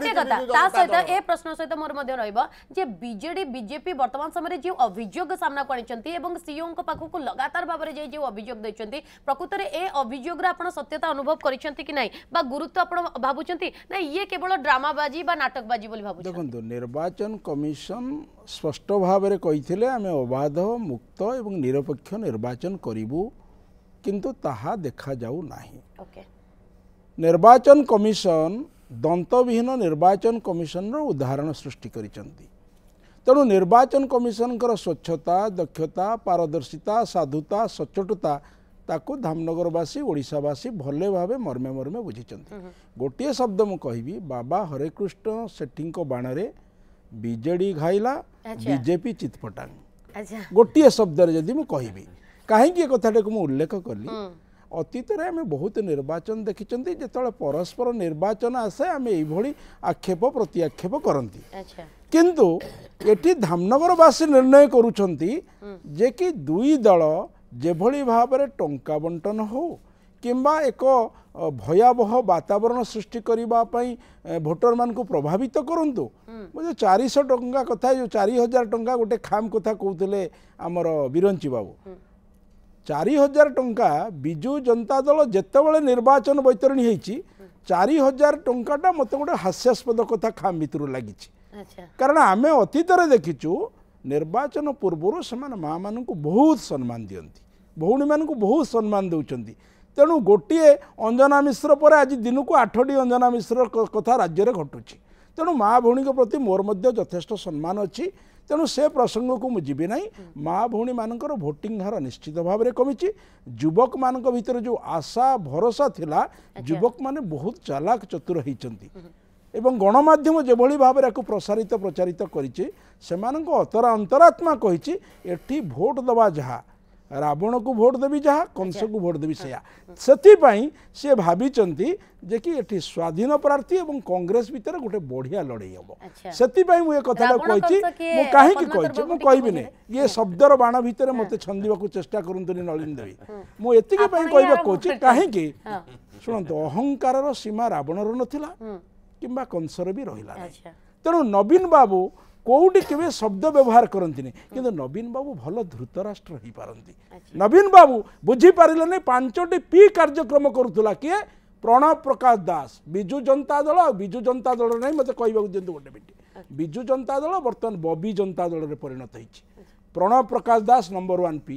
गोटे प्रश्न सहित मोर मध्य बीजेपी वर्तमान समय रे अभियोग सामना को लगातार भाव रे जे अभियोग प्रकृत रे ए अभियोग सत्यता अनुभव कर गुरुत्व आपण ये केवल ड्रामाबाजी बा नाटकबाजी बोली भाबुचंती निर्वाचन कमिशन स्पष्ट भाव रे कहिथिले आमे अबाध मुक्त एवं निरपेक्ष निर्वाचन करिवु किंतु ताहा देखा जाऊ निर्वाचन कमिशन ଦନ୍ତବିହୀନ ନିର୍ବାଚନ କମିଶନର ଉଦାହରଣ ସୃଷ୍ଟି କରିଛନ୍ତି ତେଣୁ ନିର୍ବାଚନ କମିଶନଙ୍କର ସ୍ୱଚ୍ଛତା ଦକ୍ଷତା ପାରଦର୍ଶିତା ସାଧୁତା ସଚ୍ଚୋଟତା ତାକୁ ଧାମନଗରବାସୀ ଓଡ଼ିଶାବାସୀ ଭଲ ଭାବେ ମର୍ମେ ମର୍ମେ ବୁଝିଛନ୍ତି ଗୋଟିଏ ଶବ୍ଦ ମୁଁ କହିବି ବାବା ହରେକୃଷ୍ଣ ସେଠୀଙ୍କ ବାଣରେ ବିଜେଡ଼ି ଘାଇଲା ବିଜେପି ଚିତ୍ପଟାଙ୍ଗ ଗୋଟିଏ ଶବ୍ଦରେ ଯଦି ମୁଁ କହିବି କାହିଁକି ଏ କଥାଟାକୁ ମୁଁ ଉଲ୍ଲେଖ କଲି ଅତୀତରେ ଆମେ ବହୁତ ନିର୍ବାଚନ ଦେଖିଛନ୍ତି ଯେତେବେଳେ ପରସ୍ପର ନିର୍ବାଚନ ଆସେ ଆମେ ଏଇଭଳି ଆକ୍ଷେପ ପ୍ରତ୍ୟାକ୍ଷେପ କରନ୍ତି କିନ୍ତୁ ଏଠି ଧାମନଗରବାସୀ ନିର୍ଣ୍ଣୟ କରୁଛନ୍ତି ଯେ କି ଦୁଇ ଦଳ ଯେଭଳି ଭାବରେ ଟଙ୍କା ବଣ୍ଟନ ହେଉ କିମ୍ବା ଏକ ଭୟାବହ ବାତାବରଣ ସୃଷ୍ଟି କରିବା ପାଇଁ ଭୋଟରମାନଙ୍କୁ ପ୍ରଭାବିତ କରନ୍ତୁ ମୁଁ ଯେଉଁ ଚାରିଶହ ଟଙ୍କା କଥା ଯେଉଁ ଚାରି ହଜାର ଟଙ୍କା ଗୋଟେ ଖାମ୍ କଥା କହୁଥିଲେ ଆମର ବିରଞ୍ଚି ବାବୁ चारि हजार टा विजु जनता दल जेबल निर्वाचन वैतरणी है चारिजार टङाटा मत गए हास्यास्पद कथा खाम् कारण लागे अतीतर देखिचु निर्वाचन पूर्व पूर्वहरू बहुत सम्मान दिन बहुत सम्मान देउँछ तेणु गोटि अंजना मिश्र पर आज को आठटी अंजना मिश्र कथा राज्य राज्यले घटुँछ तेणु माउीको प्रति मोर मध्येष्ट सम्मान अर्छ ତେଣୁ ସେ ପ୍ରସଙ୍ଗକୁ ମୁଁ ଯିବି ନାହିଁ ମା ଭଉଣୀମାନଙ୍କର ଭୋଟିଂ ହାର ନିଶ୍ଚିତ ଭାବରେ କମିଛି ଯୁବକମାନଙ୍କ ଭିତରେ ଯେଉଁ ଆଶା ଭରସା ଥିଲା ଯୁବକମାନେ ବହୁତ ଚାଲାକ ଚତୁର ହେଇଛନ୍ତି ଏବଂ ଗଣମାଧ୍ୟମ ଯେଭଳି ଭାବରେ ଏହାକୁ ପ୍ରସାରିତ ପ୍ରଚାରିତ କରିଛି ସେମାନଙ୍କ ଅତରା ଅନ୍ତରାତ୍ମା କହିଛି ଏଠି ଭୋଟ ଦେବା ଯାହା ରାବଣକୁ ଭୋଟ୍ ଦେବି ଯାହା କଂସକୁ ଭୋଟ୍ ଦେବି ସେୟା ସେଥିପାଇଁ ସିଏ ଭାବିଛନ୍ତି ଯେ କି ଏଠି ସ୍ୱାଧୀନ ପ୍ରାର୍ଥୀ ଏବଂ କଂଗ୍ରେସ ଭିତରେ ଗୋଟେ ବଢ଼ିଆ ଲଢ଼େଇ ହେବ ସେଥିପାଇଁ ମୁଁ ଏ କଥାଟା କହିଛି ମୁଁ କାହିଁକି କହିଛି ମୁଁ କହିବିନି ଇଏ ଶବ୍ଦର ବାଣ ଭିତରେ ମୋତେ ଛନ୍ଦିବାକୁ ଚେଷ୍ଟା କରନ୍ତୁନି ନଳିନ ଦେବୀ ମୁଁ ଏତିକି ପାଇଁ କହିବାକୁ କହୁଛି କାହିଁକି ଶୁଣନ୍ତୁ ଅହଙ୍କାରର ସୀମା ରାବଣର ନଥିଲା କିମ୍ବା କଂସର ବି ରହିଲା ତେଣୁ ନବୀନ ବାବୁ কোটি কেবে শব্দ ব্যবহার করতে কিন্তু নবীন বাবু ভাল ধৃতরাষ্ট্র হয়ে পারতি নবীন বাবু বুঝিপারে পাঁচটি পি কার্যক্রম করুলা কি প্রণব প্রকাশ দাস বিজু জনতা দল বিজু জনতা দল নাই মতো কহবাক দিও গোটে মিনিট বিজু জনতা দল বর্তমান ববি জনতা দলের পরিণত হয়েছে Pranab Prakash Das number one P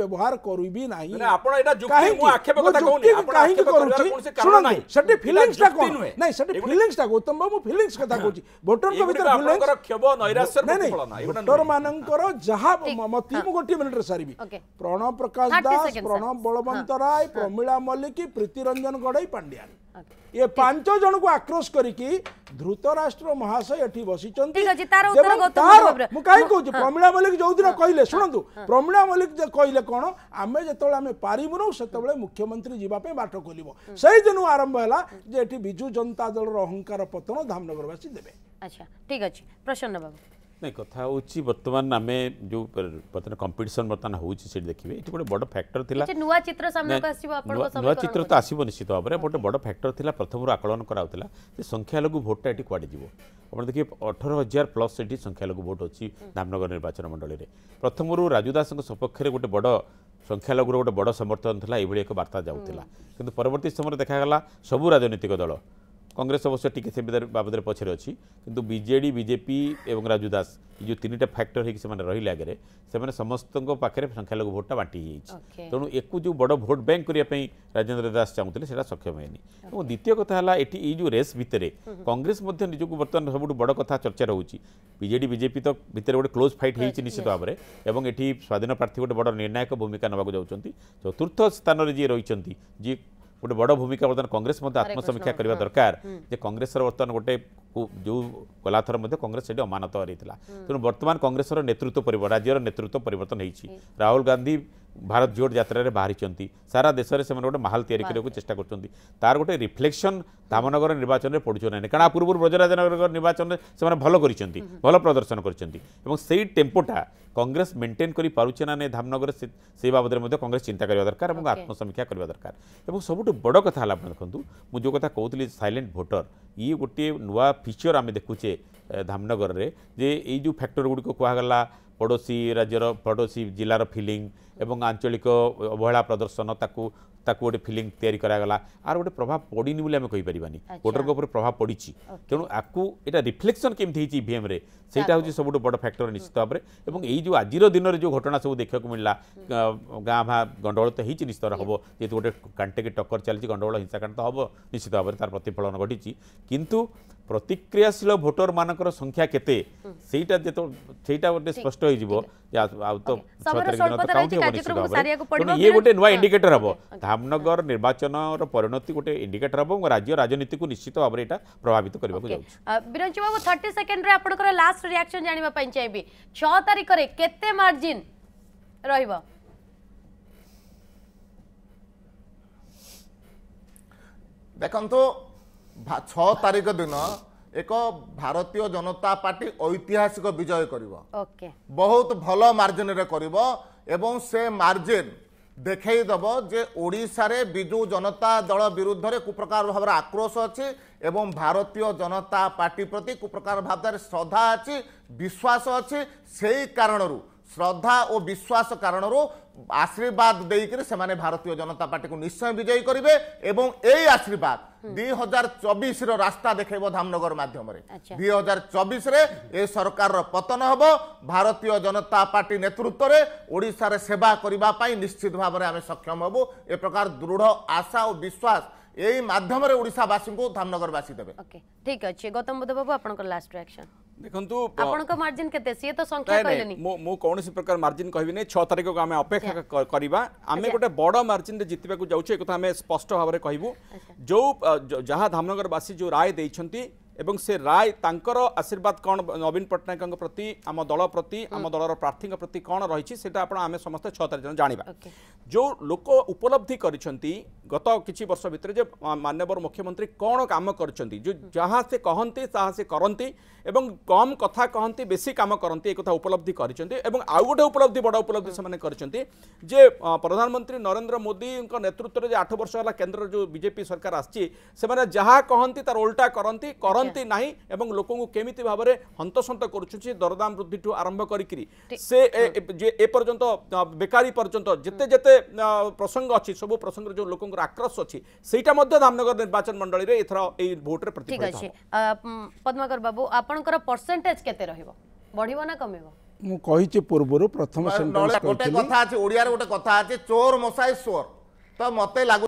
ବ୍ୟବହାର କରିବି ନାହିଁ ଆପଣ ଏଟା ଯୁକ୍ତି ମୁଁ ଆକ୍ଷେପ କଥା କହୁନି ଆପଣ କାହିଁକି କରୁଛି ଶୁଣନ୍ତୁ ସେଠି ଫିଲିଂସଟା କଣ ନାଇଁ ସେଠି ଫିଲିଂସଟା ଗୌତମ ବାବୁ ମୁଁ ଫିଲିଂସ କଥା କହୁଛି ଭୋଟରଙ୍କ ଭିତରେ ଫିଲିଂସ କ୍ଷୋଭ ନୈରାଶ୍ୟର ପ୍ରତିଫଳନ ନାଇଁ ଭୋଟର ମାନଙ୍କର ଯାହା ମତି ମୁଁ ଗୋଟିଏ ମିନିଟରେ ସାରିବି ପ୍ରଣବ ପ୍ରକାଶ ଦାସ ପ୍ରଣବ ବଳବନ୍ତ ରାୟ ପ୍ରମିଳା ମଲ୍ଲିକ ପ୍ରୀତିରଞ୍ଜନ ଗଡ଼େଇ ପାଣ୍ଡିଆନ ये पांच जन को आक्रोश करी धृतराष्ट्र महाशय एठी बसिचंती मल्लिक हाँ। जो दिन हाँ। कहले शुणु हाँ। प्रमिला मल्लिक कहले कोन आमे जेतबे आमे पारिबुनु मुख्यमंत्री जीवा बाट खोल से दिनु आरंभ होला जे जनता दल अहंकार पतन धामनगर वासी अच्छा ठीक अछि प्रसन्न बाबू ନାଇଁ କଥା ହେଉଛି ବର୍ତ୍ତମାନ ଆମେ ଯେଉଁ ବର୍ତ୍ତମାନ କମ୍ପିଟିସନ ବର୍ତ୍ତମାନ ହେଉଛି ସେଠି ଦେଖିବେ ଏଠି ଗୋଟେ ବଡ଼ ଫ୍ୟାକ୍ଟର ଥିଲା ନୂଆ ଚିତ୍ର ତ ଆସିବ ନିଶ୍ଚିତ ଭାବରେ ଗୋଟେ ବଡ଼ ଫ୍ୟାକ୍ଟର ଥିଲା ପ୍ରଥମରୁ ଆକଳନ କରାଯାଉଥିଲା ଯେ ସଂଖ୍ୟାଲଘୁ ଭୋଟ୍ଟା ଏଠି କୁଆଡ଼େ ଯିବ ଆପଣ ଦେଖିବେ ଅଠର ହଜାର ପ୍ଲସ୍ ସେଠି ସଂଖ୍ୟାଲଘୁ ଭୋଟ୍ ଅଛି ଧାମନଗର ନିର୍ବାଚନ ମଣ୍ଡଳୀରେ ପ୍ରଥମରୁ ରାଜୁ ଦାସଙ୍କ ସପକ୍ଷରେ ଗୋଟେ ବଡ଼ ସଂଖ୍ୟାଲଘୁର ଗୋଟେ ବଡ଼ ସମର୍ଥନ ଥିଲା ଏଭଳି ଏକ ବାର୍ତ୍ତା ଯାଉଥିଲା କିନ୍ତୁ ପରବର୍ତ୍ତୀ ସମୟରେ ଦେଖାଗଲା ସବୁ ରାଜନୈତିକ ଦଳ কংগ্রেস অবশ্য টিকে সে বাবদের পছরে অছি কিন্তু বিজেডি বিজেপি এবং রাজু দাস এই যে তিনটা ফ্যাক্টর হয়েকি সে রহলে আগে সে সমস্ত পাখে সংখ্যালঘু ভোটটা বাটি হয়েছে তেমন একু যে বড় ভোট ব্যাঙ্ক করা রাজেন্দ্র দাস চাহুলে সেটা সক্ষম হয়নি এবং দ্বিতীয় কথা হল এটি এই যে রেস ভিতরে কংগ্রেস মধ্যে নিজকে বর্তমান সবুঠ বড় কথা চর্চা হচ্ছে বিজেডি বিজেপি তো ভিতরে গোটে ক্লোজ ফাইট হয়েছে নিশ্চিত ভাবে এবং এটি স্বাধীন প্রার্থী গোটে বড় নির্ণায়ক ভূমিকা নেওয়া যাচ্ছেন চতুর্থ স্থানরে যে রয়েছেন যে ଗୋଟେ ବଡ଼ ଭୂମିକା ବର୍ତ୍ତମାନ କଂଗ୍ରେସ ମଧ୍ୟ ଆତ୍ମସମୀକ୍ଷା କରିବା ଦରକାର ଯେ କଂଗ୍ରେସର ବର୍ତ୍ତମାନ ଗୋଟେ ଯେଉଁ ଗଲାଥର ମଧ୍ୟ କଂଗ୍ରେସ ସେଠି ଅମାନତ ହରାଇଥିଲା ତେଣୁ ବର୍ତ୍ତମାନ କଂଗ୍ରେସର ନେତୃତ୍ୱ ପରିବର୍ତ୍ତନ ରାଜ୍ୟର ନେତୃତ୍ୱ ପରିବର୍ତ୍ତନ ହେଇଛି ରାହୁଲ ଗାନ୍ଧୀ ভারত জোড় যাত্রায় বাহারি সারা দেশের সে গোটে মাহাল তৈরি করার চেষ্টা করছেন তার গোটে রিফ্লেকশন ধামনগর নির্বাচনের পড়ুছ না কারণ আ পূর্ব ব্রজরাজনগর নির্বাচনের সে ভালো করেছেন ভালো প্রদর্শন করছেন এবং সেই টেম্পোটা কংগ্রেস মেন্টেন করে পারুছে না ধামনগর সেই বাবদে মধ্যে কংগ্রেস চিন্তা করা দরকার এবং আত্মসমীক্ষা করা দরকার এবং সবুঠু বড় কথা হল আপনার দেখুন মু যে কথা কৌলি সাইলেন্ট ভোটর ই গোটিয়ে নয় ফিচর আমি দেখুছে ধামনগরের যে এই যে ফ্যাক্টর গুড়ি কুহগলা ପଡ଼ୋଶୀ ରାଜ୍ୟର ପଡ଼ୋଶୀ ଜିଲ୍ଲାର ଫିଲିଂ ଏବଂ ଆଞ୍ଚଳିକ ଅବହେଳା ପ୍ରଦର୍ଶନ ତାକୁ ତାକୁ ଗୋଟେ ଫିଲିଂ ତିଆରି କରାଗଲା ଆର ଗୋଟେ ପ୍ରଭାବ ପଡ଼ିନି ବୋଲି ଆମେ କହିପାରିବାନି ଭୋଟରଙ୍କ ଉପରେ ପ୍ରଭାବ ପଡ଼ିଛି ତେଣୁ ଆକୁ ଏଇଟା ରିଫ୍ଲେକ୍ସନ୍ କେମିତି ହେଇଛି ଇଭିଏମ୍ରେ ସେଇଟା ହେଉଛି ସବୁଠୁ ବଡ଼ ଫ୍ୟାକ୍ଟର ନିଶ୍ଚିତ ଭାବରେ ଏବଂ ଏଇ ଯେଉଁ ଆଜିର ଦିନରେ ଯେଉଁ ଘଟଣା ସବୁ ଦେଖିବାକୁ ମିଳିଲା ଗାଁ ଭାଁ ଗଣ୍ଡଗୋଳ ତ ହେଇଛି ନିଶ୍ଚିତ ହେବ ଯେହେତୁ ଗୋଟେ କାଣ୍ଟେକି ଟକ୍କର ଚାଲିଛି ଗଣ୍ଡଗୋଳ ହିଂସାକାଣ୍ଡ ତ ହେବ ନିଶ୍ଚିତ ଭାବରେ ତାର ପ୍ରତିଫଳନ ଘଟିଛି କିନ୍ତୁ ପ୍ରତିକ୍ରିୟାଶୀଳ ଭୋଟରମାନଙ୍କର ସଂଖ୍ୟା କେତେ ସେଇଟା ଯେତ ସେଇଟା ଗୋଟେ ସ୍ପଷ୍ଟ ହେଇଯିବ ଯେ ଆଉ ତ ଛଅ ତାରିଖ ଦିନ ତ କାଉଣ୍ଟ ହେବ ନିଶ୍ଚିତ ଭାବରେ ଇଏ ଗୋଟେ ନୂଆ ଇଣ୍ଡିକେଟର ହେବ ଧାମନଗର ନିର୍ବାଚନର ପରିଣତି ଗୋଟେ ଇଣ୍ଡିକେଟର ହେବ ଏବଂ ରାଜ୍ୟ ରାଜନୀତିକୁ ନିଶ୍ଚିତ ଭାବରେ ଏଇଟା ପ୍ରଭାବିତ କରିବାକୁ ଯାଉଛି ବିରଞ୍ଚ ବାବୁ ଥର୍ଟି ସେକେଣ୍ଡରେ ଆପଣଙ୍କର ଲାଷ୍ଟ ରିଆକ୍ସନ ଜାଣିବା ପାଇଁ ଚାହିଁବି ଛଅ ତାରିଖରେ କେତେ ମାର୍ଜିନ ରହିବ ଦେଖନ୍ତୁ ଛଅ ତାରିଖ ଦିନ ଏକ ଭାରତୀୟ ଜନତା ପାର୍ଟି ଐତିହାସିକ ବିଜୟ କରିବ ବହୁତ ଭଲ ମାର୍ଜିନରେ କରିବ ଏବଂ ସେ ମାର୍ଜିନ ଦେଖେଇଦେବ ଯେ ଓଡ଼ିଶାରେ ବିଜୁ ଜନତା ଦଳ ବିରୁଦ୍ଧରେ କୁପ୍ରକାର ଭାବରେ ଆକ୍ରୋଶ ଅଛି ଏବଂ ଭାରତୀୟ ଜନତା ପାର୍ଟି ପ୍ରତି କୁପ୍ରକାର ଭାବରେ ଶ୍ରଦ୍ଧା ଅଛି ବିଶ୍ୱାସ ଅଛି ସେଇ କାରଣରୁ শ্রদ্ধা ও বিশ্বাস কারণর আশীর্বাদ দিয়ে সে ভারতীয় জনতা পার্টি নিশ্চয় বিজয়ী করবে এবং এই আশীর্বাদ দুই হাজার চবিশর রাস্তা দেখাইব ধামনগর মাধ্যমে দুই হাজার চবিশে এ সরকার পতন হব ভারতীয় জনতা পার্টি নেতৃত্বের ওড়শার সেবা করা নিশ্চিত ভাবে আমি সক্ষম হবু এ প্রকার দৃঢ় আশা ও বিশ্বাস এই মাধ্যমে ওড়িশাবাসী ধামনগরবাসী দেবে ওকে ঠিক আছে গৌতম বুদ্ধ বাবু আপনার লাস্ট রিয়াকশন দেখন্তু আপনার মার্জিন কেতে সি তো সংখ্যা কইলেনি মু মু কোনসি প্রকার মার্জিন কইবি নে 6 তারিখ কো আমি অপেক্ষা করিবা আমি গোটে বড় মার্জিন রে জিতিবা কো যাউছে একথা আমি স্পষ্ট ভাবে কইবু যো যাহা ধামনগরবাসী যো রায় দেইছন্তি এবং সে রায় তাঁকর আশীর্বাদ কণ নবীন পট্টনাক প্রতি আম দল প্রতি আম দলর প্রার্থী প্রতি কণ রয়েছে সেটা আপনার আমি সমস্ত ছ তারিখ জন জাঁয়া যে লোক উপলব্ধি করেছেন গত কিছু বর্ষ ভিতরে যে মানবর মুখ্যমন্ত্রী কণ কাম করছেন যা সে কহতি তা সে করতে এবং কম কথা কহতি বেশি কাম করতে এ কথা উপলব্ধি করেছেন এবং আউ গোটে উপলব্ধি বড় উপলব্ধি সে করছেন যে প্রধানমন্ত্রী নরেন্দ্র মোদীঙ্ নেতৃত্বের যে আট বর্ষ হল কেন্দ্রের যে বিজেপি সরকার আসছে সে যা কহতি তার ওল্টা করতে করতে ପାରୁଛନ୍ତି ନାହିଁ ଏବଂ ଲୋକଙ୍କୁ କେମିତି ଭାବରେ ହନ୍ତସନ୍ତ କରୁଛନ୍ତି ଦରଦାମ ବୃଦ୍ଧିଠୁ ଆରମ୍ଭ କରିକିରି ସେ ଏପର୍ଯ୍ୟନ୍ତ ବେକାରୀ ପର୍ଯ୍ୟନ୍ତ ଯେତେ ଯେତେ ପ୍ରସଙ୍ଗ ଅଛି ସବୁ ପ୍ରସଙ୍ଗରେ ଯେଉଁ ଲୋକଙ୍କର ଆକ୍ରୋଶ ଅଛି ସେଇଟା ମଧ୍ୟ ଧାମନଗର ନିର୍ବାଚନ ମଣ୍ଡଳୀରେ ଏଥର ଏଇ ଭୋଟରେ ଠିକ୍ ଅଛି ପଦ୍ମାକର ବାବୁ ଆପଣଙ୍କର ପରସେଣ୍ଟେଜ୍ କେତେ ରହିବ ବଢ଼ିବ ନା କମିବ ମୁଁ କହିଛି ପୂର୍ବରୁ ପ୍ରଥମ ଗୋଟେ କଥା ଅଛି ଓଡ଼ିଆରେ ଗୋଟେ କଥା ଅଛି ଚୋର ମଶାଏ ସୋର ତ ମୋତେ ଲାଗୁ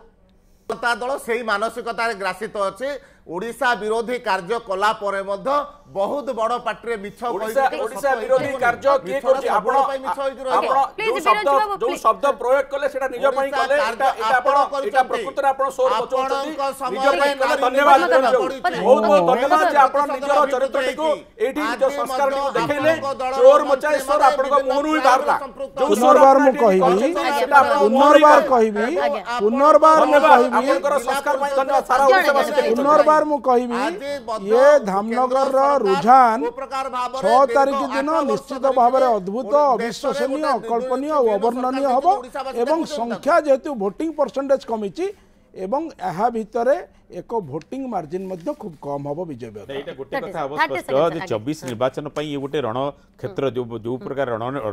ଜନତା ଦଳ ସେଇ ମାନସିକତାରେ ଗ୍ରାସିତ ଅଛି ओडिशा विरोधी कार्य कला परे मध्य बहुत बड़ पार्टी मिछ ओडिशा ओडिसा विरोधी कार्य के करछ आपण मिछ होइ रहो आपण जो शब्द जो शब्द प्रयोग करले सेटा निज पई करले आपण एटा प्रकृतर आपण सोर बचोटी निज पई करले धन्यवाद बहुत बहुत धन्यवाद जे आपण निज चरित्र टिको एठी जो संस्कार को देखैले चोर मचाय सर आपण को मुहुरु ही बारला जो सोर बार मु कहिबी पुनर्बार कहिबी पुनर्बार मु कहिबी आपण को संस्कार पई धन्यवाद सारा ओडिसा बसते पुनर्बार बार मु कहबी ये धामनगर रो रुझान 6 तारिख दिन निश्चित भाव में अद्भुत अविश्वसनीय अकल्पनीय अवर्णनीय हम एवं संख्या जेहेतु भोटिंग परसेंटेज कमी ଏବଂ ଏହା ଭିତରେ ଏକ ଭୋଟିଂ ମାର୍ଜିନ ମଧ୍ୟ ଖୁବ କମ୍ ହବ ବିଜୟ ଚବିଶ ନିର୍ବାଚନ ପାଇଁ ଇଏ ଗୋଟେ ରଣକ୍ଷେତ୍ର ଯୋଉ ପ୍ରକାର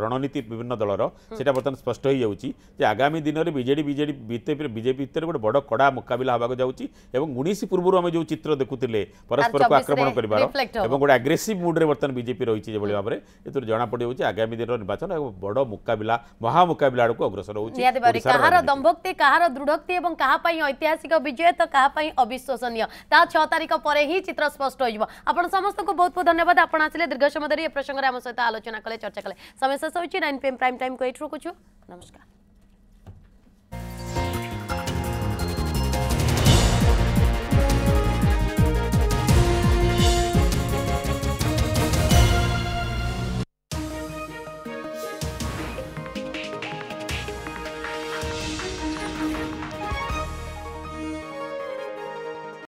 ରଣନୀତି ବିଭିନ୍ନ ଦଳର ସେଇଟା ବର୍ତ୍ତମାନ ସ୍ପଷ୍ଟ ହେଇଯାଉଛି ଯେ ଆଗାମୀ ଦିନରେ ବିଜେଡି ବିଜେଡି ବିଜେପି ବିଜେପି ଭିତରେ ଗୋଟେ ବଡ଼ କଡ଼ା ମୁକାବିଲା ହେବାକୁ ଯାଉଛି ଏବଂ ଉଣେଇଶ ପୂର୍ବରୁ ଆମେ ଯେଉଁ ଚିତ୍ର ଦେଖୁଥିଲେ ପରସ୍ପରକୁ ଆକ୍ରମଣ କରିବାର ଏବଂ ଗୋଟେ ଆଗ୍ରେସିଭ ମୁଡ଼ରେ ବର୍ତ୍ତମାନ ବିଜେପି ରହିଛି ଯେଭଳି ଭାବରେ ଏଥିରୁ ଜଣାପଡ଼ିଯାଉଛି ଆଗାମୀ ଦିନର ନିର୍ବାଚନ ଏକ ବଡ଼ ମୁକାବିଲା ମହାମୁକାବିଲା ଆଡ଼କୁ ଅଗ୍ରସର ହେଉଛି କାହାର ଦମ୍ଭକ୍ତି କାହାର ଦୃଢ଼ ଏବଂ କାହା ପାଇଁ ଐତିହାସିକ ବିଜୟ ତ କାହା ପାଇଁ ଅବିଶ୍ୱସନୀୟ ତା ଛଅ ତାରିଖ ପରେ ହିଁ ଚିତ୍ର ସ୍ପଷ୍ଟ ହୋଇଯିବ ଆପଣ ସମସ୍ତଙ୍କୁ ବହୁତ ବହୁତ ଧନ୍ୟବାଦ ଆପଣ ଆସିଲେ ଦୀର୍ଘ ସମୟ ଧରି ଏ ପ୍ରସଙ୍ଗରେ ଆମ ସହିତ ଆଲୋଚନା କଲେ ଚର୍ଚ୍ଚା କଲେ ସମୟ ଶେଷ ହେଉଛି ନାଇନ୍ ପି ଏମ୍ ପ୍ରାଇମ୍ ଟାଇମ୍କୁ ଏଇଠି ରଖୁଛୁ ନମସ୍କାର